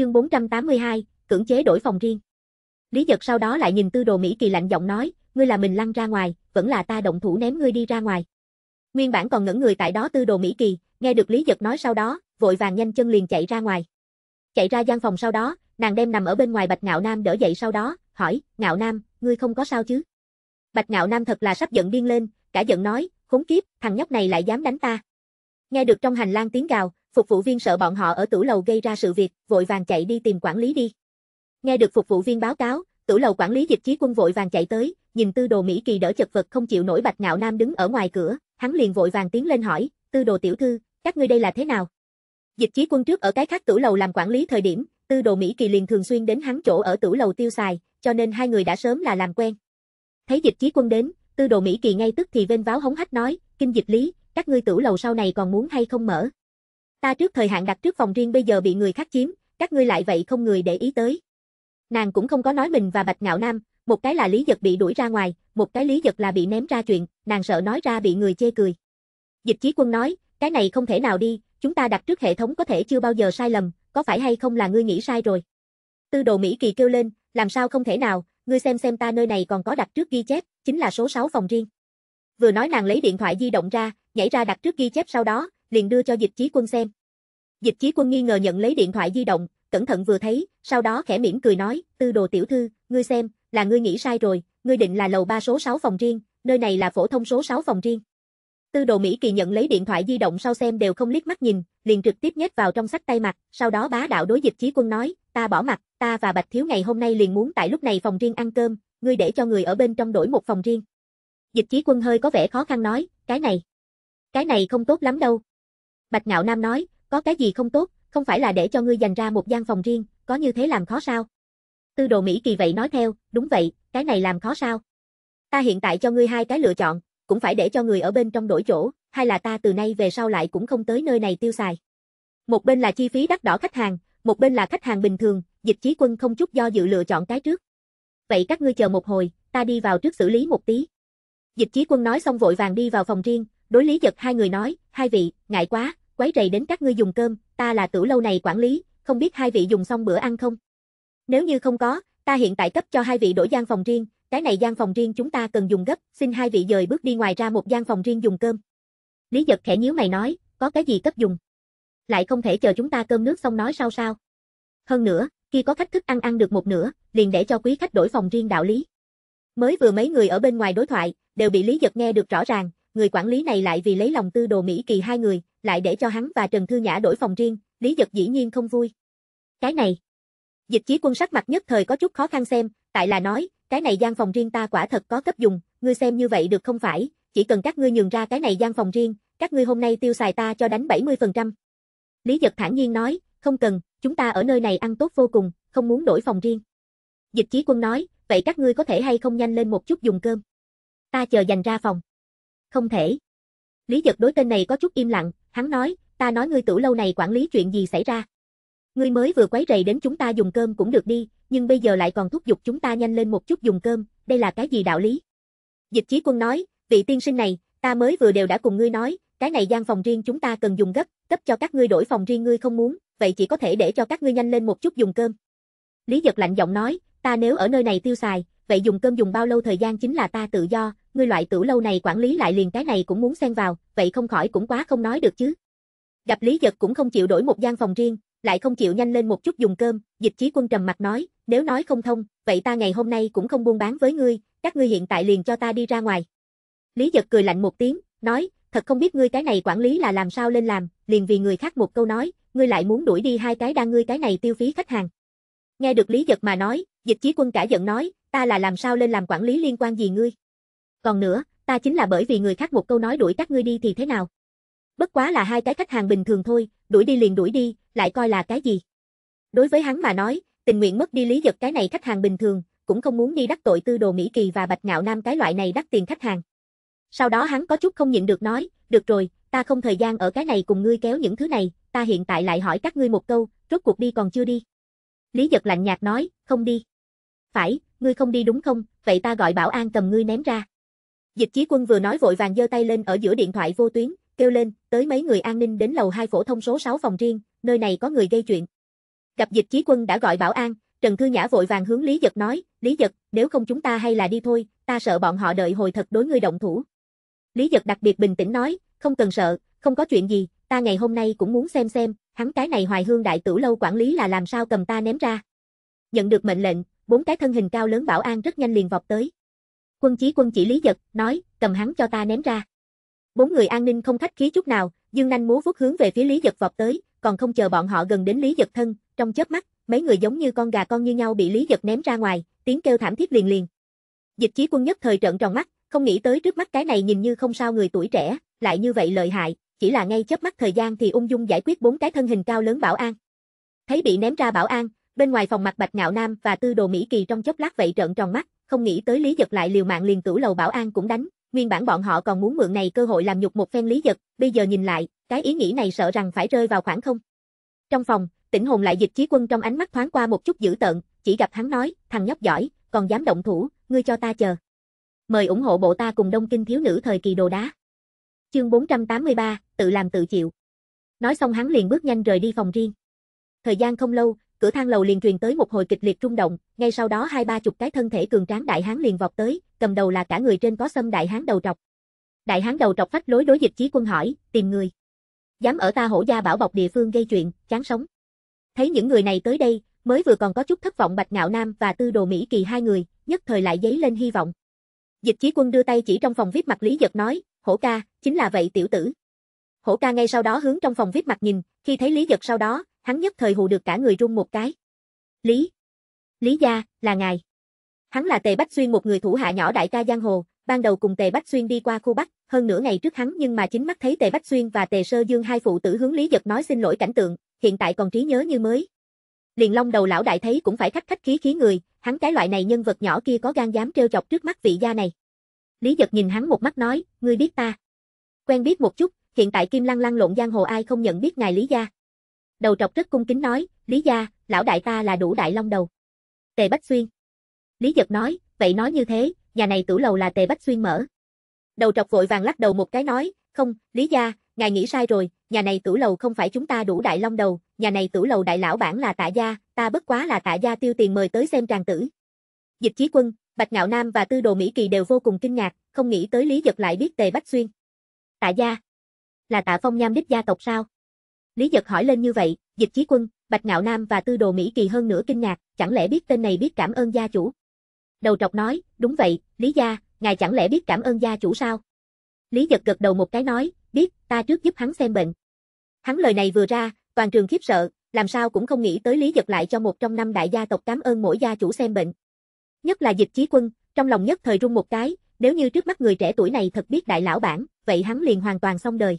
chương 482, cưỡng chế đổi phòng riêng. Lý giật sau đó lại nhìn tư đồ Mỹ kỳ lạnh giọng nói, ngươi là mình lăn ra ngoài, vẫn là ta động thủ ném ngươi đi ra ngoài. Nguyên bản còn ngẩn người tại đó tư đồ Mỹ kỳ, nghe được Lý giật nói sau đó, vội vàng nhanh chân liền chạy ra ngoài. Chạy ra gian phòng sau đó, nàng đem nằm ở bên ngoài Bạch Ngạo Nam đỡ dậy sau đó, hỏi, Ngạo Nam, ngươi không có sao chứ? Bạch Ngạo Nam thật là sắp giận điên lên, cả giận nói, khốn kiếp, thằng nhóc này lại dám đánh ta. Nghe được trong hành lang tiếng gào, phục vụ viên sợ bọn họ ở tủ lầu gây ra sự việc, vội vàng chạy đi tìm quản lý đi. Nghe được phục vụ viên báo cáo, tủ lầu quản lý dịch chí quân vội vàng chạy tới, nhìn tư đồ Mỹ Kỳ đỡ chật vật không chịu nổi Bạch Ngạo Nam đứng ở ngoài cửa, hắn liền vội vàng tiến lên hỏi, tư đồ tiểu thư, các ngươi đây là thế nào? Dịch chí quân trước ở cái khác tủ lầu làm quản lý thời điểm, tư đồ Mỹ Kỳ liền thường xuyên đến hắn chỗ ở tủ lầu tiêu xài, cho nên hai người đã sớm là làm quen. Thấy dịch chí quân đến, tư đồ Mỹ Kỳ ngay tức thì vênh váo hống hách nói, kinh dịch lý, các ngươi tủ lầu sau này còn muốn hay không mở. Ta trước thời hạn đặt trước phòng riêng bây giờ bị người khác chiếm, các ngươi lại vậy không người để ý tới. Nàng cũng không có nói mình và Bạch Ngạo Nam, một cái là Lý Giật bị đuổi ra ngoài, một cái Lý Giật là bị ném ra chuyện, nàng sợ nói ra bị người chê cười. Dịch Chí Quân nói, cái này không thể nào đi, chúng ta đặt trước hệ thống có thể chưa bao giờ sai lầm, có phải hay không là ngươi nghĩ sai rồi. Tư đồ Mỹ Kỳ kêu lên, làm sao không thể nào, ngươi xem xem ta nơi này còn có đặt trước ghi chép, chính là số 6 phòng riêng. Vừa nói nàng lấy điện thoại di động ra, nhảy ra đặt trước ghi chép sau đó, liền đưa cho dịch chí quân xem. Dịch chí quân nghi ngờ nhận lấy điện thoại di động, cẩn thận vừa thấy, sau đó khẽ mỉm cười nói, tư đồ tiểu thư, ngươi xem, là ngươi nghĩ sai rồi, ngươi định là lầu 3 số 6 phòng riêng, nơi này là phổ thông số 6 phòng riêng. Tư đồ Mỹ Kỳ nhận lấy điện thoại di động sau xem đều không liếc mắt nhìn, liền trực tiếp nhét vào trong sách tay mặt, sau đó bá đạo đối dịch chí quân nói, ta bỏ mặt, ta và Bạch Thiếu ngày hôm nay liền muốn tại lúc này phòng riêng ăn cơm, ngươi để cho người ở bên trong đổi một phòng riêng. Dịch chí quân hơi có vẻ khó khăn nói, cái này, cái này không tốt lắm đâu, Bạch Ngạo Nam nói, có cái gì không tốt, không phải là để cho ngươi dành ra một gian phòng riêng, có như thế làm khó sao? Tư đồ Mỹ kỳ vậy nói theo, đúng vậy, cái này làm khó sao? Ta hiện tại cho ngươi hai cái lựa chọn, cũng phải để cho người ở bên trong đổi chỗ, hay là ta từ nay về sau lại cũng không tới nơi này tiêu xài. Một bên là chi phí đắt đỏ khách hàng, một bên là khách hàng bình thường, dịch chí quân không chút do dự lựa chọn cái trước. Vậy các ngươi chờ một hồi, ta đi vào trước xử lý một tí. Dịch chí quân nói xong vội vàng đi vào phòng riêng, đối lý giật hai người nói, hai vị, ngại quá, quấy rầy đến các ngươi dùng cơm, ta là tử lâu này quản lý, không biết hai vị dùng xong bữa ăn không? Nếu như không có, ta hiện tại cấp cho hai vị đổi gian phòng riêng, cái này gian phòng riêng chúng ta cần dùng gấp, xin hai vị dời bước đi ngoài ra một gian phòng riêng dùng cơm. Lý giật khẽ nhíu mày nói, có cái gì cấp dùng? Lại không thể chờ chúng ta cơm nước xong nói sao sao? Hơn nữa, khi có khách thức ăn ăn được một nửa, liền để cho quý khách đổi phòng riêng đạo lý. Mới vừa mấy người ở bên ngoài đối thoại, đều bị Lý Giật nghe được rõ ràng, người quản lý này lại vì lấy lòng tư đồ Mỹ kỳ hai người, lại để cho hắn và Trần Thư Nhã đổi phòng riêng, Lý Dật dĩ nhiên không vui. Cái này, dịch chí quân sắc mặt nhất thời có chút khó khăn xem, tại là nói, cái này gian phòng riêng ta quả thật có cấp dùng, ngươi xem như vậy được không phải, chỉ cần các ngươi nhường ra cái này gian phòng riêng, các ngươi hôm nay tiêu xài ta cho đánh 70%. Lý Dật thản nhiên nói, không cần, chúng ta ở nơi này ăn tốt vô cùng, không muốn đổi phòng riêng. Dịch chí quân nói, vậy các ngươi có thể hay không nhanh lên một chút dùng cơm. Ta chờ dành ra phòng. Không thể. Lý Dật đối tên này có chút im lặng, hắn nói, ta nói ngươi tửu lâu này quản lý chuyện gì xảy ra. Ngươi mới vừa quấy rầy đến chúng ta dùng cơm cũng được đi, nhưng bây giờ lại còn thúc giục chúng ta nhanh lên một chút dùng cơm, đây là cái gì đạo lý? Dịch chí quân nói, vị tiên sinh này, ta mới vừa đều đã cùng ngươi nói, cái này gian phòng riêng chúng ta cần dùng gấp, cấp cho các ngươi đổi phòng riêng ngươi không muốn, vậy chỉ có thể để cho các ngươi nhanh lên một chút dùng cơm. Lý giật lạnh giọng nói, ta nếu ở nơi này tiêu xài, vậy dùng cơm dùng bao lâu thời gian chính là ta tự do, ngươi loại tử lâu này quản lý lại liền cái này cũng muốn xen vào, vậy không khỏi cũng quá không nói được chứ. Gặp Lý Giật cũng không chịu đổi một gian phòng riêng, lại không chịu nhanh lên một chút dùng cơm, dịch chí quân trầm mặt nói, nếu nói không thông, vậy ta ngày hôm nay cũng không buôn bán với ngươi, các ngươi hiện tại liền cho ta đi ra ngoài. Lý Giật cười lạnh một tiếng, nói, thật không biết ngươi cái này quản lý là làm sao lên làm, liền vì người khác một câu nói, ngươi lại muốn đuổi đi hai cái đang ngươi cái này tiêu phí khách hàng. Nghe được Lý Giật mà nói, dịch chí quân cả giận nói, ta là làm sao lên làm quản lý liên quan gì ngươi. Còn nữa, ta chính là bởi vì người khác một câu nói đuổi các ngươi đi thì thế nào? Bất quá là hai cái khách hàng bình thường thôi, đuổi đi liền đuổi đi, lại coi là cái gì? Đối với hắn mà nói, tình nguyện mất đi lý giật cái này khách hàng bình thường, cũng không muốn đi đắc tội tư đồ Mỹ Kỳ và Bạch Ngạo Nam cái loại này đắt tiền khách hàng. Sau đó hắn có chút không nhịn được nói, được rồi, ta không thời gian ở cái này cùng ngươi kéo những thứ này, ta hiện tại lại hỏi các ngươi một câu, rốt cuộc đi còn chưa đi. Lý giật lạnh nhạt nói, không đi. Phải, ngươi không đi đúng không, vậy ta gọi bảo an cầm ngươi ném ra. Dịch chí quân vừa nói vội vàng giơ tay lên ở giữa điện thoại vô tuyến, kêu lên, tới mấy người an ninh đến lầu 2 phổ thông số 6 phòng riêng, nơi này có người gây chuyện. Gặp dịch chí quân đã gọi bảo an, Trần Thư Nhã vội vàng hướng Lý Dật nói, Lý Dật, nếu không chúng ta hay là đi thôi, ta sợ bọn họ đợi hồi thật đối ngươi động thủ. Lý Dật đặc biệt bình tĩnh nói, không cần sợ, không có chuyện gì, ta ngày hôm nay cũng muốn xem xem, hắn cái này hoài hương đại tử lâu quản lý là làm sao cầm ta ném ra. Nhận được mệnh lệnh, bốn cái thân hình cao lớn bảo an rất nhanh liền vọt tới. Quân chí quân chỉ lý giật, nói, cầm hắn cho ta ném ra. Bốn người an ninh không khách khí chút nào, dương nanh múa vuốt hướng về phía lý giật vọt tới, còn không chờ bọn họ gần đến lý giật thân, trong chớp mắt, mấy người giống như con gà con như nhau bị lý giật ném ra ngoài, tiếng kêu thảm thiết liền liền. Dịch chí quân nhất thời trợn tròn mắt, không nghĩ tới trước mắt cái này nhìn như không sao người tuổi trẻ, lại như vậy lợi hại, chỉ là ngay chớp mắt thời gian thì ung dung giải quyết bốn cái thân hình cao lớn bảo an. Thấy bị ném ra bảo an, bên ngoài phòng mặt Bạch Ngạo Nam và Tư Đồ Mỹ Kỳ trong chốc lát vậy trợn tròn mắt, không nghĩ tới Lý Giật lại liều mạng liền cửu lầu bảo an cũng đánh, nguyên bản bọn họ còn muốn mượn này cơ hội làm nhục một phen Lý Giật, bây giờ nhìn lại, cái ý nghĩ này sợ rằng phải rơi vào khoảng không. Trong phòng, Tỉnh Hồn lại dịch chí quân trong ánh mắt thoáng qua một chút dữ tợn, chỉ gặp hắn nói, thằng nhóc giỏi, còn dám động thủ, ngươi cho ta chờ. Mời ủng hộ bộ ta cùng Đông Kinh thiếu nữ thời kỳ đồ đá. Chương 483, tự làm tự chịu. Nói xong hắn liền bước nhanh rời đi phòng riêng. Thời gian không lâu, cửa thang lầu liền truyền tới một hồi kịch liệt rung động, ngay sau đó hai ba chục cái thân thể cường tráng đại hán liền vọt tới, cầm đầu là cả người trên có xâm đại hán đầu trọc. Đại hán đầu trọc phách lối đối dịch chí quân hỏi, tìm người. Dám ở ta hổ gia bảo bọc địa phương gây chuyện, chán sống. Thấy những người này tới đây, mới vừa còn có chút thất vọng Bạch Ngạo Nam và Tư Đồ Mỹ Kỳ hai người, nhất thời lại dấy lên hy vọng. Dịch chí quân đưa tay chỉ trong phòng viết mặt Lý Giật nói, hổ ca, chính là vậy tiểu tử. Hổ ca ngay sau đó hướng trong phòng viết mặt nhìn, khi thấy Lý Giật sau đó, hắn nhất thời hù được cả người run một cái. Lý. Lý gia, là ngài. Hắn là Tề Bách Xuyên một người thủ hạ nhỏ đại ca giang hồ, ban đầu cùng Tề Bách Xuyên đi qua khu Bắc, hơn nửa ngày trước hắn nhưng mà chính mắt thấy Tề Bách Xuyên và Tề Sơ Dương hai phụ tử hướng Lý Giật nói xin lỗi cảnh tượng, hiện tại còn trí nhớ như mới. Liền long đầu lão đại thấy cũng phải khách khách khí khí người, hắn cái loại này nhân vật nhỏ kia có gan dám trêu chọc trước mắt vị gia này. Lý Giật nhìn hắn một mắt nói, ngươi biết ta. Quen biết một chút, hiện tại Kim Lăng Lăng lộn giang hồ ai không nhận biết ngài Lý gia đầu trọc rất cung kính nói, Lý gia, lão đại ta là đủ đại long đầu. Tề Bách Xuyên. Lý Giật nói, vậy nói như thế, nhà này tử lầu là Tề Bách Xuyên mở. Đầu trọc vội vàng lắc đầu một cái nói, không, Lý gia, ngài nghĩ sai rồi, nhà này tử lầu không phải chúng ta đủ đại long đầu, nhà này tử lầu đại lão bản là tạ gia, ta bất quá là tạ gia tiêu tiền mời tới xem tràng tử. Dịch Chí Quân, Bạch Ngạo Nam và Tư Đồ Mỹ Kỳ đều vô cùng kinh ngạc, không nghĩ tới Lý Giật lại biết Tề Bách Xuyên. Tạ gia? Là Tạ Phong Nham đích gia tộc sao? Lý Giật hỏi lên như vậy, dịch chí quân, Bạch Ngạo Nam và Tư Đồ Mỹ Kỳ hơn nữa kinh ngạc, chẳng lẽ biết tên này biết cảm ơn gia chủ? Đầu trọc nói, đúng vậy, Lý gia, ngài chẳng lẽ biết cảm ơn gia chủ sao? Lý Giật gật đầu một cái nói, biết, ta trước giúp hắn xem bệnh. Hắn lời này vừa ra, toàn trường khiếp sợ, làm sao cũng không nghĩ tới Lý Giật lại cho một trong năm đại gia tộc cảm ơn mỗi gia chủ xem bệnh. Nhất là dịch chí quân, trong lòng nhất thời rung một cái, nếu như trước mắt người trẻ tuổi này thật biết đại lão bản, vậy hắn liền hoàn toàn xong đời.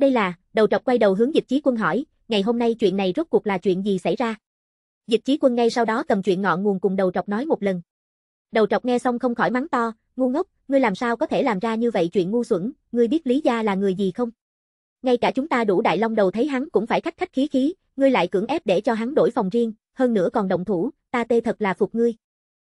Đây là, đầu trọc quay đầu hướng dịch chí quân hỏi, ngày hôm nay chuyện này rốt cuộc là chuyện gì xảy ra? Dịch chí quân ngay sau đó cầm chuyện ngọn nguồn cùng đầu trọc nói một lần. Đầu trọc nghe xong không khỏi mắng to, ngu ngốc, ngươi làm sao có thể làm ra như vậy chuyện ngu xuẩn, ngươi biết Lý Gia là người gì không? Ngay cả chúng ta đủ đại long đầu thấy hắn cũng phải khách khách khí khí, ngươi lại cưỡng ép để cho hắn đổi phòng riêng, hơn nữa còn động thủ, ta tê thật là phục ngươi.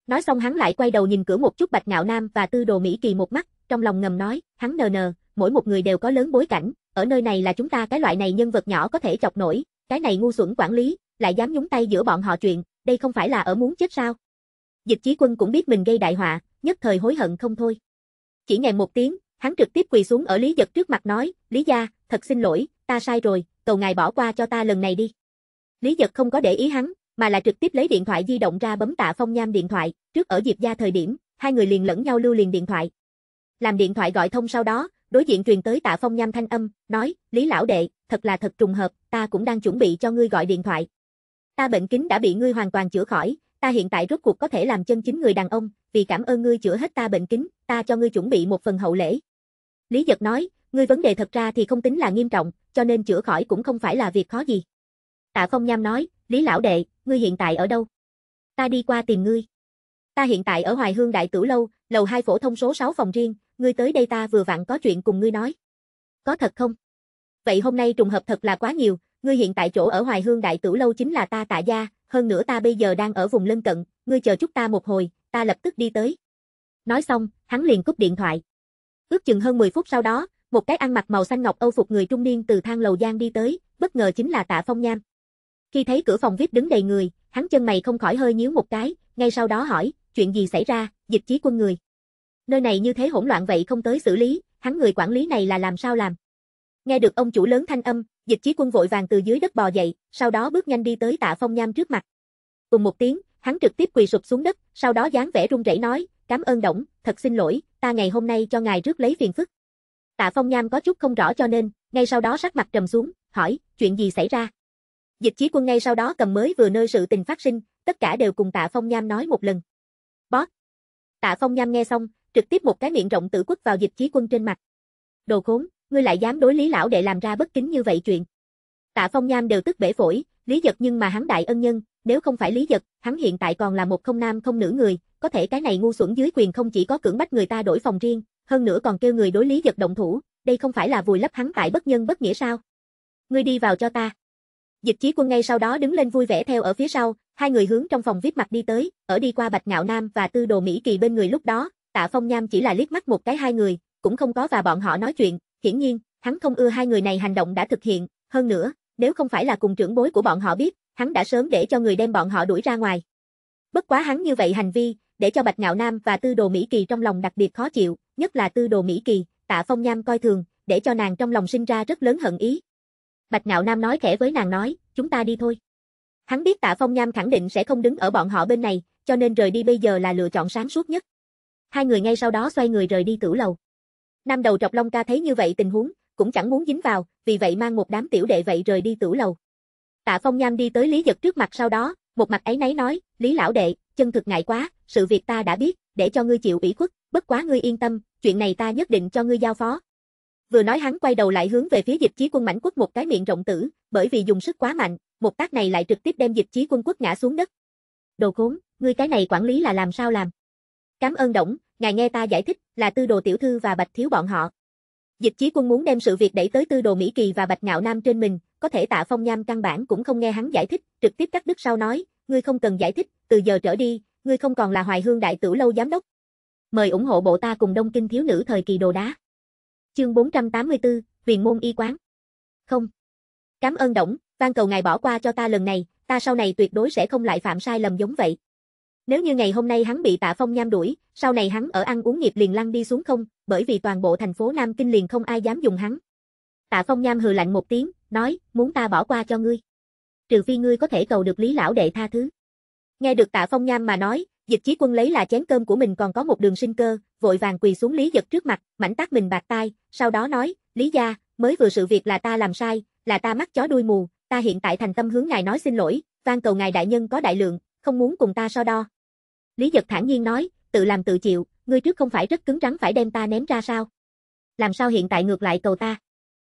Nói xong hắn lại quay đầu nhìn cửa một chút Bạch Ngạo Nam và Tư Đồ Mỹ Kỳ một mắt, trong lòng ngầm nói, hắn nờ nờ, mỗi một người đều có lớn bối cảnh, ở nơi này là chúng ta cái loại này nhân vật nhỏ có thể chọc nổi, cái này ngu xuẩn quản lý, lại dám nhúng tay giữa bọn họ chuyện, đây không phải là ở muốn chết sao? Dịch chí quân cũng biết mình gây đại họa, nhất thời hối hận không thôi. Chỉ ngày một tiếng, hắn trực tiếp quỳ xuống ở Lý Giật trước mặt nói, Lý gia, thật xin lỗi, ta sai rồi, cầu ngài bỏ qua cho ta lần này đi. Lý Giật không có để ý hắn, mà là trực tiếp lấy điện thoại di động ra bấm tạ phong nham điện thoại, trước ở Diệp gia thời điểm, hai người liền lẫn nhau lưu liền điện thoại. Làm điện thoại gọi thông sau đó, Đối diện truyền tới tạ phong nham thanh âm, nói, Lý lão đệ, thật là thật trùng hợp, ta cũng đang chuẩn bị cho ngươi gọi điện thoại. Ta bệnh kính đã bị ngươi hoàn toàn chữa khỏi, ta hiện tại rốt cuộc có thể làm chân chính người đàn ông, vì cảm ơn ngươi chữa hết ta bệnh kính, ta cho ngươi chuẩn bị một phần hậu lễ. Lý Giật nói, ngươi vấn đề thật ra thì không tính là nghiêm trọng, cho nên chữa khỏi cũng không phải là việc khó gì. Tạ Phong Nham nói, Lý Lão Đệ, ngươi hiện tại ở đâu? Ta đi qua tìm ngươi. Ta hiện tại ở Hoài Hương Đại Tử Lâu, lầu hai phổ thông số 6 phòng riêng, ngươi tới đây ta vừa vặn có chuyện cùng ngươi nói. Có thật không? Vậy hôm nay trùng hợp thật là quá nhiều, ngươi hiện tại chỗ ở Hoài Hương Đại Tử Lâu chính là ta tạ gia, hơn nữa ta bây giờ đang ở vùng lân cận, ngươi chờ chút ta một hồi, ta lập tức đi tới. Nói xong, hắn liền cúp điện thoại. Ước chừng hơn 10 phút sau đó, một cái ăn mặc màu xanh ngọc Âu phục người trung niên từ thang lầu gian đi tới, bất ngờ chính là Tạ Phong Nham. Khi thấy cửa phòng VIP đứng đầy người, hắn chân mày không khỏi hơi nhíu một cái, ngay sau đó hỏi, chuyện gì xảy ra, dịch chí quân người. Nơi này như thế hỗn loạn vậy không tới xử lý, hắn người quản lý này là làm sao làm? Nghe được ông chủ lớn thanh âm, dịch chí quân vội vàng từ dưới đất bò dậy, sau đó bước nhanh đi tới tạ phong nham trước mặt. Cùng một tiếng, hắn trực tiếp quỳ sụp xuống đất, sau đó dáng vẻ run rẩy nói, cảm ơn động, thật xin lỗi, ta ngày hôm nay cho ngài rước lấy phiền phức. Tạ phong nham có chút không rõ cho nên, ngay sau đó sắc mặt trầm xuống, hỏi, chuyện gì xảy ra? Dịch chí quân ngay sau đó cầm mới vừa nơi sự tình phát sinh, tất cả đều cùng tạ phong nham nói một lần. bót Tạ phong nham nghe xong, trực tiếp một cái miệng rộng tử quất vào dịch chí quân trên mặt. Đồ khốn, ngươi lại dám đối Lý lão đệ làm ra bất kính như vậy chuyện. Tạ Phong Nham đều tức bể phổi, Lý Giật nhưng mà hắn đại ân nhân, nếu không phải Lý Giật, hắn hiện tại còn là một không nam không nữ người, có thể cái này ngu xuẩn dưới quyền không chỉ có cưỡng bách người ta đổi phòng riêng, hơn nữa còn kêu người đối Lý Giật động thủ, đây không phải là vùi lấp hắn tại bất nhân bất nghĩa sao? Ngươi đi vào cho ta. Dịch Chí Quân ngay sau đó đứng lên vui vẻ theo ở phía sau, hai người hướng trong phòng viết mặt đi tới, ở đi qua Bạch Ngạo Nam và Tư Đồ Mỹ Kỳ bên người lúc đó, Tạ Phong Nham chỉ là liếc mắt một cái hai người, cũng không có và bọn họ nói chuyện, hiển nhiên, hắn không ưa hai người này hành động đã thực hiện, hơn nữa, nếu không phải là cùng trưởng bối của bọn họ biết, hắn đã sớm để cho người đem bọn họ đuổi ra ngoài. Bất quá hắn như vậy hành vi, để cho Bạch Ngạo Nam và Tư Đồ Mỹ Kỳ trong lòng đặc biệt khó chịu, nhất là Tư Đồ Mỹ Kỳ, Tạ Phong Nham coi thường, để cho nàng trong lòng sinh ra rất lớn hận ý. Bạch Ngạo Nam nói khẽ với nàng nói, chúng ta đi thôi. Hắn biết Tạ Phong Nham khẳng định sẽ không đứng ở bọn họ bên này, cho nên rời đi bây giờ là lựa chọn sáng suốt nhất. Hai người ngay sau đó xoay người rời đi tử lầu. Nam đầu trọc Long ca thấy như vậy tình huống, cũng chẳng muốn dính vào, vì vậy mang một đám tiểu đệ vậy rời đi tử lầu. Tạ Phong Nham đi tới Lý dật trước mặt sau đó, một mặt ấy nấy nói, Lý lão đệ, chân thực ngại quá, sự việc ta đã biết, để cho ngươi chịu ủy khuất, bất quá ngươi yên tâm, chuyện này ta nhất định cho ngươi giao phó. Vừa nói hắn quay đầu lại hướng về phía dịch chí quân mãnh quốc một cái miệng rộng tử, bởi vì dùng sức quá mạnh, một tác này lại trực tiếp đem dịch chí quân quốc ngã xuống đất. Đồ khốn, ngươi cái này quản lý là làm sao làm? Cảm ơn Đổng, ngài nghe ta giải thích, là tư đồ tiểu thư và bạch thiếu bọn họ. Dịch chí quân muốn đem sự việc đẩy tới tư đồ Mỹ Kỳ và bạch ngạo nam trên mình, có thể tạ phong nham căn bản cũng không nghe hắn giải thích, trực tiếp cắt đứt sau nói, ngươi không cần giải thích, từ giờ trở đi, ngươi không còn là hoài hương đại tử lâu giám đốc. Mời ủng hộ bộ ta cùng đông kinh thiếu nữ thời kỳ đồ đá. Chương 484, viền môn y quán. Không. Cảm ơn Đổng, van cầu ngài bỏ qua cho ta lần này, ta sau này tuyệt đối sẽ không lại phạm sai lầm giống vậy. Nếu như ngày hôm nay hắn bị Tạ Phong nham đuổi, sau này hắn ở ăn uống nghiệp liền lăn đi xuống không, bởi vì toàn bộ thành phố Nam Kinh liền không ai dám dùng hắn. Tạ Phong nham hừ lạnh một tiếng, nói, muốn ta bỏ qua cho ngươi. Trừ phi ngươi có thể cầu được Lý lão đệ tha thứ. Nghe được Tạ Phong nham mà nói, Dịch Chí Quân lấy là chén cơm của mình còn có một đường sinh cơ, vội vàng quỳ xuống Lý Giật trước mặt, mảnh tác mình bạc tai, sau đó nói, "Lý gia, mới vừa sự việc là ta làm sai, là ta mắc chó đuôi mù, ta hiện tại thành tâm hướng ngài nói xin lỗi, van cầu ngài đại nhân có đại lượng, không muốn cùng ta so đo. Lý Giật thản nhiên nói, tự làm tự chịu, ngươi trước không phải rất cứng rắn phải đem ta ném ra sao? Làm sao hiện tại ngược lại cầu ta?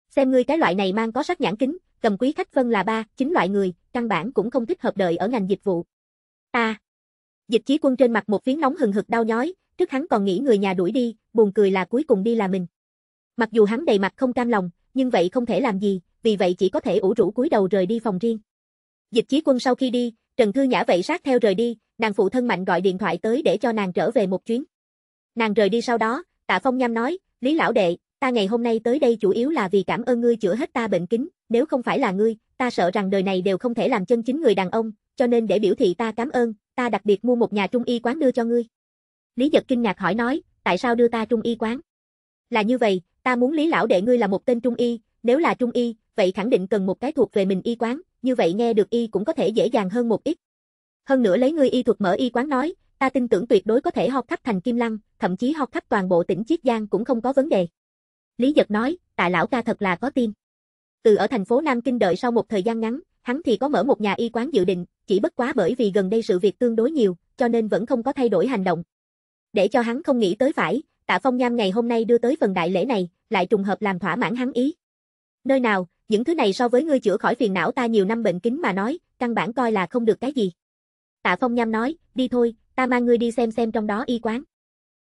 Xem ngươi cái loại này mang có sắc nhãn kính, cầm quý khách phân là ba, chính loại người, căn bản cũng không thích hợp đợi ở ngành dịch vụ. Ta. Dịch chí quân trên mặt một phiến nóng hừng hực đau nhói, trước hắn còn nghĩ người nhà đuổi đi, buồn cười là cuối cùng đi là mình. Mặc dù hắn đầy mặt không cam lòng, nhưng vậy không thể làm gì, vì vậy chỉ có thể ủ rũ cúi đầu rời đi phòng riêng. Dịch chí quân sau khi đi, Trần Thư Nhã vậy sát theo rời đi, nàng phụ thân mạnh gọi điện thoại tới để cho nàng trở về một chuyến. Nàng rời đi sau đó, Tạ Phong Nham nói, Lý Lão Đệ, ta ngày hôm nay tới đây chủ yếu là vì cảm ơn ngươi chữa hết ta bệnh kính, nếu không phải là ngươi, ta sợ rằng đời này đều không thể làm chân chính người đàn ông, cho nên để biểu thị ta cảm ơn, ta đặc biệt mua một nhà trung y quán đưa cho ngươi. Lý Giật kinh ngạc hỏi nói, tại sao đưa ta trung y quán? Là như vậy, ta muốn Lý Lão Đệ ngươi là một tên trung y, nếu là trung y, vậy khẳng định cần một cái thuộc về mình y quán, như vậy nghe được y cũng có thể dễ dàng hơn một ít. Hơn nữa lấy ngươi y thuật mở y quán nói, ta tin tưởng tuyệt đối có thể học khắp thành Kim Lăng, thậm chí học khắp toàn bộ tỉnh Chiết Giang cũng không có vấn đề. Lý Dật nói, tại lão ca thật là có tim. Từ ở thành phố Nam Kinh đợi sau một thời gian ngắn, hắn thì có mở một nhà y quán dự định, chỉ bất quá bởi vì gần đây sự việc tương đối nhiều, cho nên vẫn không có thay đổi hành động. Để cho hắn không nghĩ tới phải, Tạ Phong Nham ngày hôm nay đưa tới phần đại lễ này, lại trùng hợp làm thỏa mãn hắn ý. Nơi nào, những thứ này so với ngươi chữa khỏi phiền não ta nhiều năm bệnh kính mà nói, căn bản coi là không được cái gì. Tạ Phong Nham nói, đi thôi, ta mang ngươi đi xem xem trong đó y quán.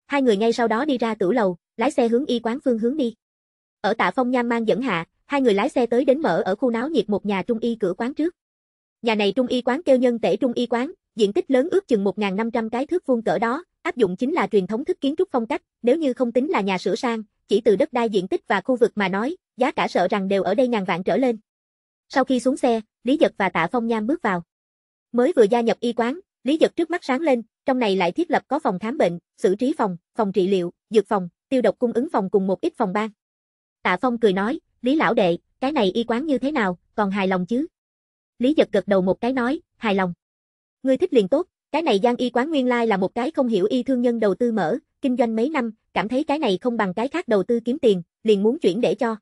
Hai người ngay sau đó đi ra tử lầu, lái xe hướng y quán phương hướng đi. Ở Tạ Phong Nham mang dẫn hạ, hai người lái xe tới đến mở ở khu náo nhiệt một nhà trung y cửa quán trước. Nhà này trung y quán kêu nhân tể trung y quán, diện tích lớn ước chừng 1.500 cái thước vuông cỡ đó, áp dụng chính là truyền thống thức kiến trúc phong cách, nếu như không tính là nhà sửa sang, chỉ từ đất đai diện tích và khu vực mà nói, giá cả sợ rằng đều ở đây ngàn vạn trở lên. Sau khi xuống xe, Lý Dật và Tạ Phong Nham bước vào. Mới vừa gia nhập y quán, Lý Dật trước mắt sáng lên, trong này lại thiết lập có phòng khám bệnh, xử trí phòng, phòng trị liệu, dược phòng, tiêu độc cung ứng phòng cùng một ít phòng ban. Tạ Phong cười nói, Lý lão đệ, cái này y quán như thế nào, còn hài lòng chứ? Lý Dật gật đầu một cái nói, hài lòng. Ngươi thích liền tốt, cái này gian Y quán nguyên lai là một cái không hiểu y thương nhân đầu tư mở, kinh doanh mấy năm, cảm thấy cái này không bằng cái khác đầu tư kiếm tiền, liền muốn chuyển để cho.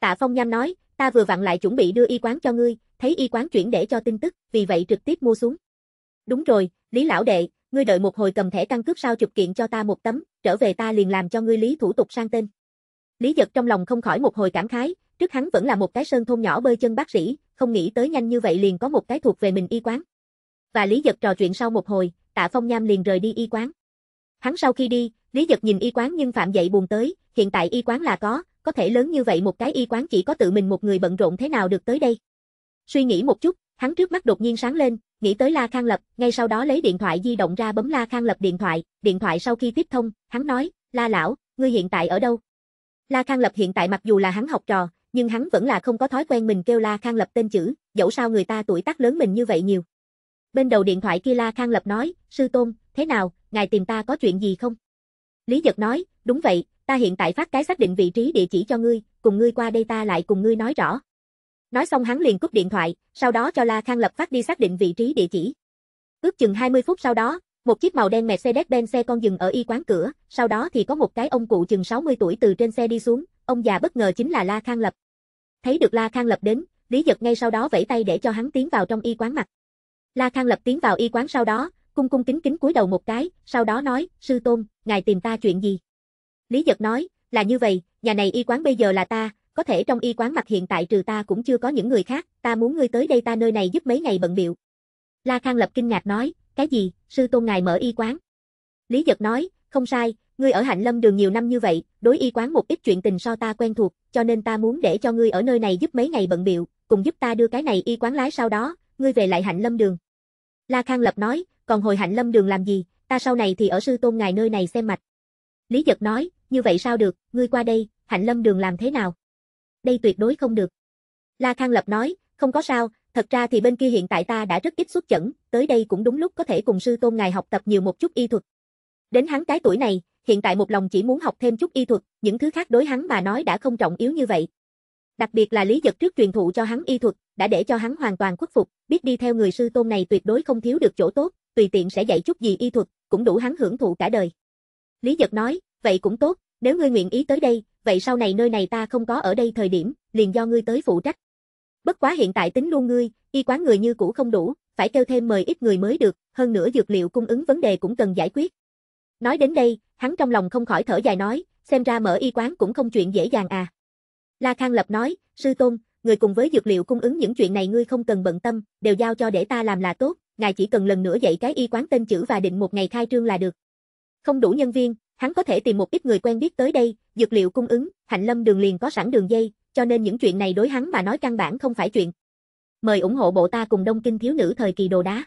Tạ Phong Nham nói, ta vừa vặn lại chuẩn bị đưa y quán cho ngươi, thấy y quán chuyển để cho tin tức, vì vậy trực tiếp mua xuống. Đúng rồi, Lý lão đệ, ngươi đợi một hồi cầm thẻ căn cước sao chụp kiện cho ta một tấm, trở về ta liền làm cho ngươi lý thủ tục sang tên. Lý Giật trong lòng không khỏi một hồi cảm khái, trước hắn vẫn là một cái sơn thôn nhỏ bơi chân bác sĩ, không nghĩ tới nhanh như vậy liền có một cái thuộc về mình y quán. Và Lý Giật trò chuyện sau một hồi, Tạ Phong Nham liền rời đi y quán. Hắn sau khi đi, Lý Giật nhìn y quán nhưng phạm dậy buồn tới, hiện tại y quán là có, có thể lớn như vậy một cái y quán chỉ có tự mình một người bận rộn thế nào được tới đây. Suy nghĩ một chút, hắn trước mắt đột nhiên sáng lên, nghĩ tới La Khang Lập, ngay sau đó lấy điện thoại di động ra bấm La Khang Lập điện thoại, điện thoại sau khi tiếp thông, hắn nói, La Lão, ngươi hiện tại ở đâu? La Khang Lập hiện tại mặc dù là hắn học trò, nhưng hắn vẫn là không có thói quen mình kêu La Khang Lập tên chữ, dẫu sao người ta tuổi tác lớn mình như vậy nhiều. Bên đầu điện thoại kia La Khang Lập nói, sư tôn, thế nào, ngài tìm ta có chuyện gì không? Lý Giật nói, đúng vậy, ta hiện tại phát cái xác định vị trí địa chỉ cho ngươi, cùng ngươi qua đây ta lại cùng ngươi nói rõ. Nói xong hắn liền cúp điện thoại, sau đó cho La Khang lập phát đi xác định vị trí địa chỉ. Ước chừng 20 phút sau đó, một chiếc màu đen Mercedes-Benz xe con dừng ở y quán cửa, sau đó thì có một cái ông cụ chừng 60 tuổi từ trên xe đi xuống, ông già bất ngờ chính là La Khang Lập. Thấy được La Khang Lập đến, Lý Dật ngay sau đó vẫy tay để cho hắn tiến vào trong y quán mặt. La Khang Lập tiến vào y quán sau đó, cung cung kính kính cúi đầu một cái, sau đó nói, sư tôn, ngài tìm ta chuyện gì? Lý Giật nói, là như vậy, nhà này y quán bây giờ là ta, có thể trong y quán mặt hiện tại trừ ta cũng chưa có những người khác, ta muốn ngươi tới đây ta nơi này giúp mấy ngày bận biệu. La Khang Lập kinh ngạc nói, cái gì, sư tôn ngài mở y quán. Lý Giật nói, không sai, ngươi ở Hạnh Lâm đường nhiều năm như vậy, đối y quán một ít chuyện tình so ta quen thuộc, cho nên ta muốn để cho ngươi ở nơi này giúp mấy ngày bận biệu, cùng giúp ta đưa cái này y quán lái sau đó, ngươi về lại Hạnh Lâm đường. La Khang Lập nói, còn hồi Hạnh Lâm đường làm gì, ta sau này thì ở sư tôn ngài nơi này xem mạch. Lý Giật nói, như vậy sao được, ngươi qua đây, hạnh lâm đường làm thế nào? Đây tuyệt đối không được. La Khang Lập nói, không có sao, thật ra thì bên kia hiện tại ta đã rất ít xuất chẩn, tới đây cũng đúng lúc có thể cùng sư tôn ngài học tập nhiều một chút y thuật. Đến hắn cái tuổi này, hiện tại một lòng chỉ muốn học thêm chút y thuật, những thứ khác đối hắn mà nói đã không trọng yếu như vậy. Đặc biệt là Lý Giật trước truyền thụ cho hắn y thuật, đã để cho hắn hoàn toàn khuất phục, biết đi theo người sư tôn này tuyệt đối không thiếu được chỗ tốt, tùy tiện sẽ dạy chút gì y thuật, cũng đủ hắn hưởng thụ cả đời. Lý Giật nói, Vậy cũng tốt, nếu ngươi nguyện ý tới đây, vậy sau này nơi này ta không có ở đây thời điểm, liền do ngươi tới phụ trách. Bất quá hiện tại tính luôn ngươi, y quán người như cũ không đủ, phải kêu thêm mời ít người mới được, hơn nữa dược liệu cung ứng vấn đề cũng cần giải quyết. Nói đến đây, hắn trong lòng không khỏi thở dài nói, xem ra mở y quán cũng không chuyện dễ dàng à. La Khang Lập nói, sư tôn, người cùng với dược liệu cung ứng những chuyện này ngươi không cần bận tâm, đều giao cho để ta làm là tốt, ngài chỉ cần lần nữa dạy cái y quán tên chữ và định một ngày khai trương là được. Không đủ nhân viên, Hắn có thể tìm một ít người quen biết tới đây, dược liệu cung ứng, Hạnh Lâm đường liền có sẵn đường dây, cho nên những chuyện này đối hắn mà nói căn bản không phải chuyện. Mời ủng hộ bộ ta cùng Đông Kinh thiếu nữ thời kỳ đồ đá.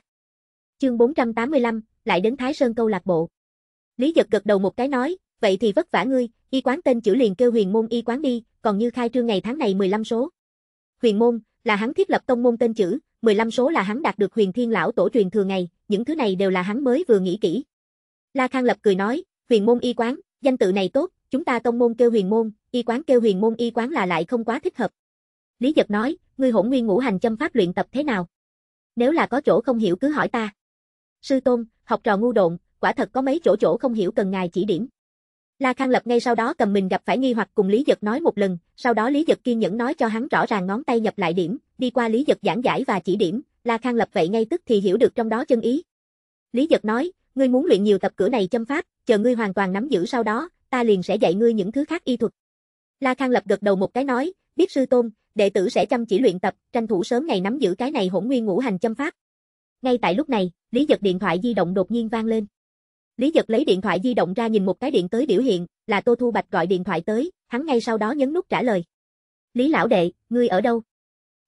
Chương 485, lại đến Thái Sơn câu lạc bộ. Lý giật gật đầu một cái nói, vậy thì vất vả ngươi, y quán tên chữ liền kêu Huyền môn y quán đi, còn như khai trương ngày tháng này 15 số. Huyền môn là hắn thiết lập tông môn tên chữ, 15 số là hắn đạt được Huyền Thiên lão tổ truyền thừa ngày, những thứ này đều là hắn mới vừa nghĩ kỹ. La Khang Lập cười nói, Huyền môn y quán, danh tự này tốt, chúng ta tông môn kêu huyền môn, y quán kêu huyền môn y quán là lại không quá thích hợp. Lý Giật nói, ngươi hỗn nguyên ngũ hành châm pháp luyện tập thế nào? Nếu là có chỗ không hiểu cứ hỏi ta. Sư tôn, học trò ngu độn, quả thật có mấy chỗ chỗ không hiểu cần ngài chỉ điểm. La Khang Lập ngay sau đó cầm mình gặp phải nghi hoặc cùng Lý Giật nói một lần, sau đó Lý Giật kiên nhẫn nói cho hắn rõ ràng ngón tay nhập lại điểm, đi qua Lý Giật giảng giải và chỉ điểm, La Khang Lập vậy ngay tức thì hiểu được trong đó chân ý. Lý Giật nói, ngươi muốn luyện nhiều tập cửa này châm pháp, chờ ngươi hoàn toàn nắm giữ sau đó, ta liền sẽ dạy ngươi những thứ khác y thuật. La Khang lập gật đầu một cái nói, biết sư tôn, đệ tử sẽ chăm chỉ luyện tập, tranh thủ sớm ngày nắm giữ cái này hỗn nguyên ngũ hành châm pháp. Ngay tại lúc này, Lý Giật điện thoại di động đột nhiên vang lên. Lý Giật lấy điện thoại di động ra nhìn một cái điện tới biểu hiện, là Tô Thu Bạch gọi điện thoại tới, hắn ngay sau đó nhấn nút trả lời. Lý lão đệ, ngươi ở đâu?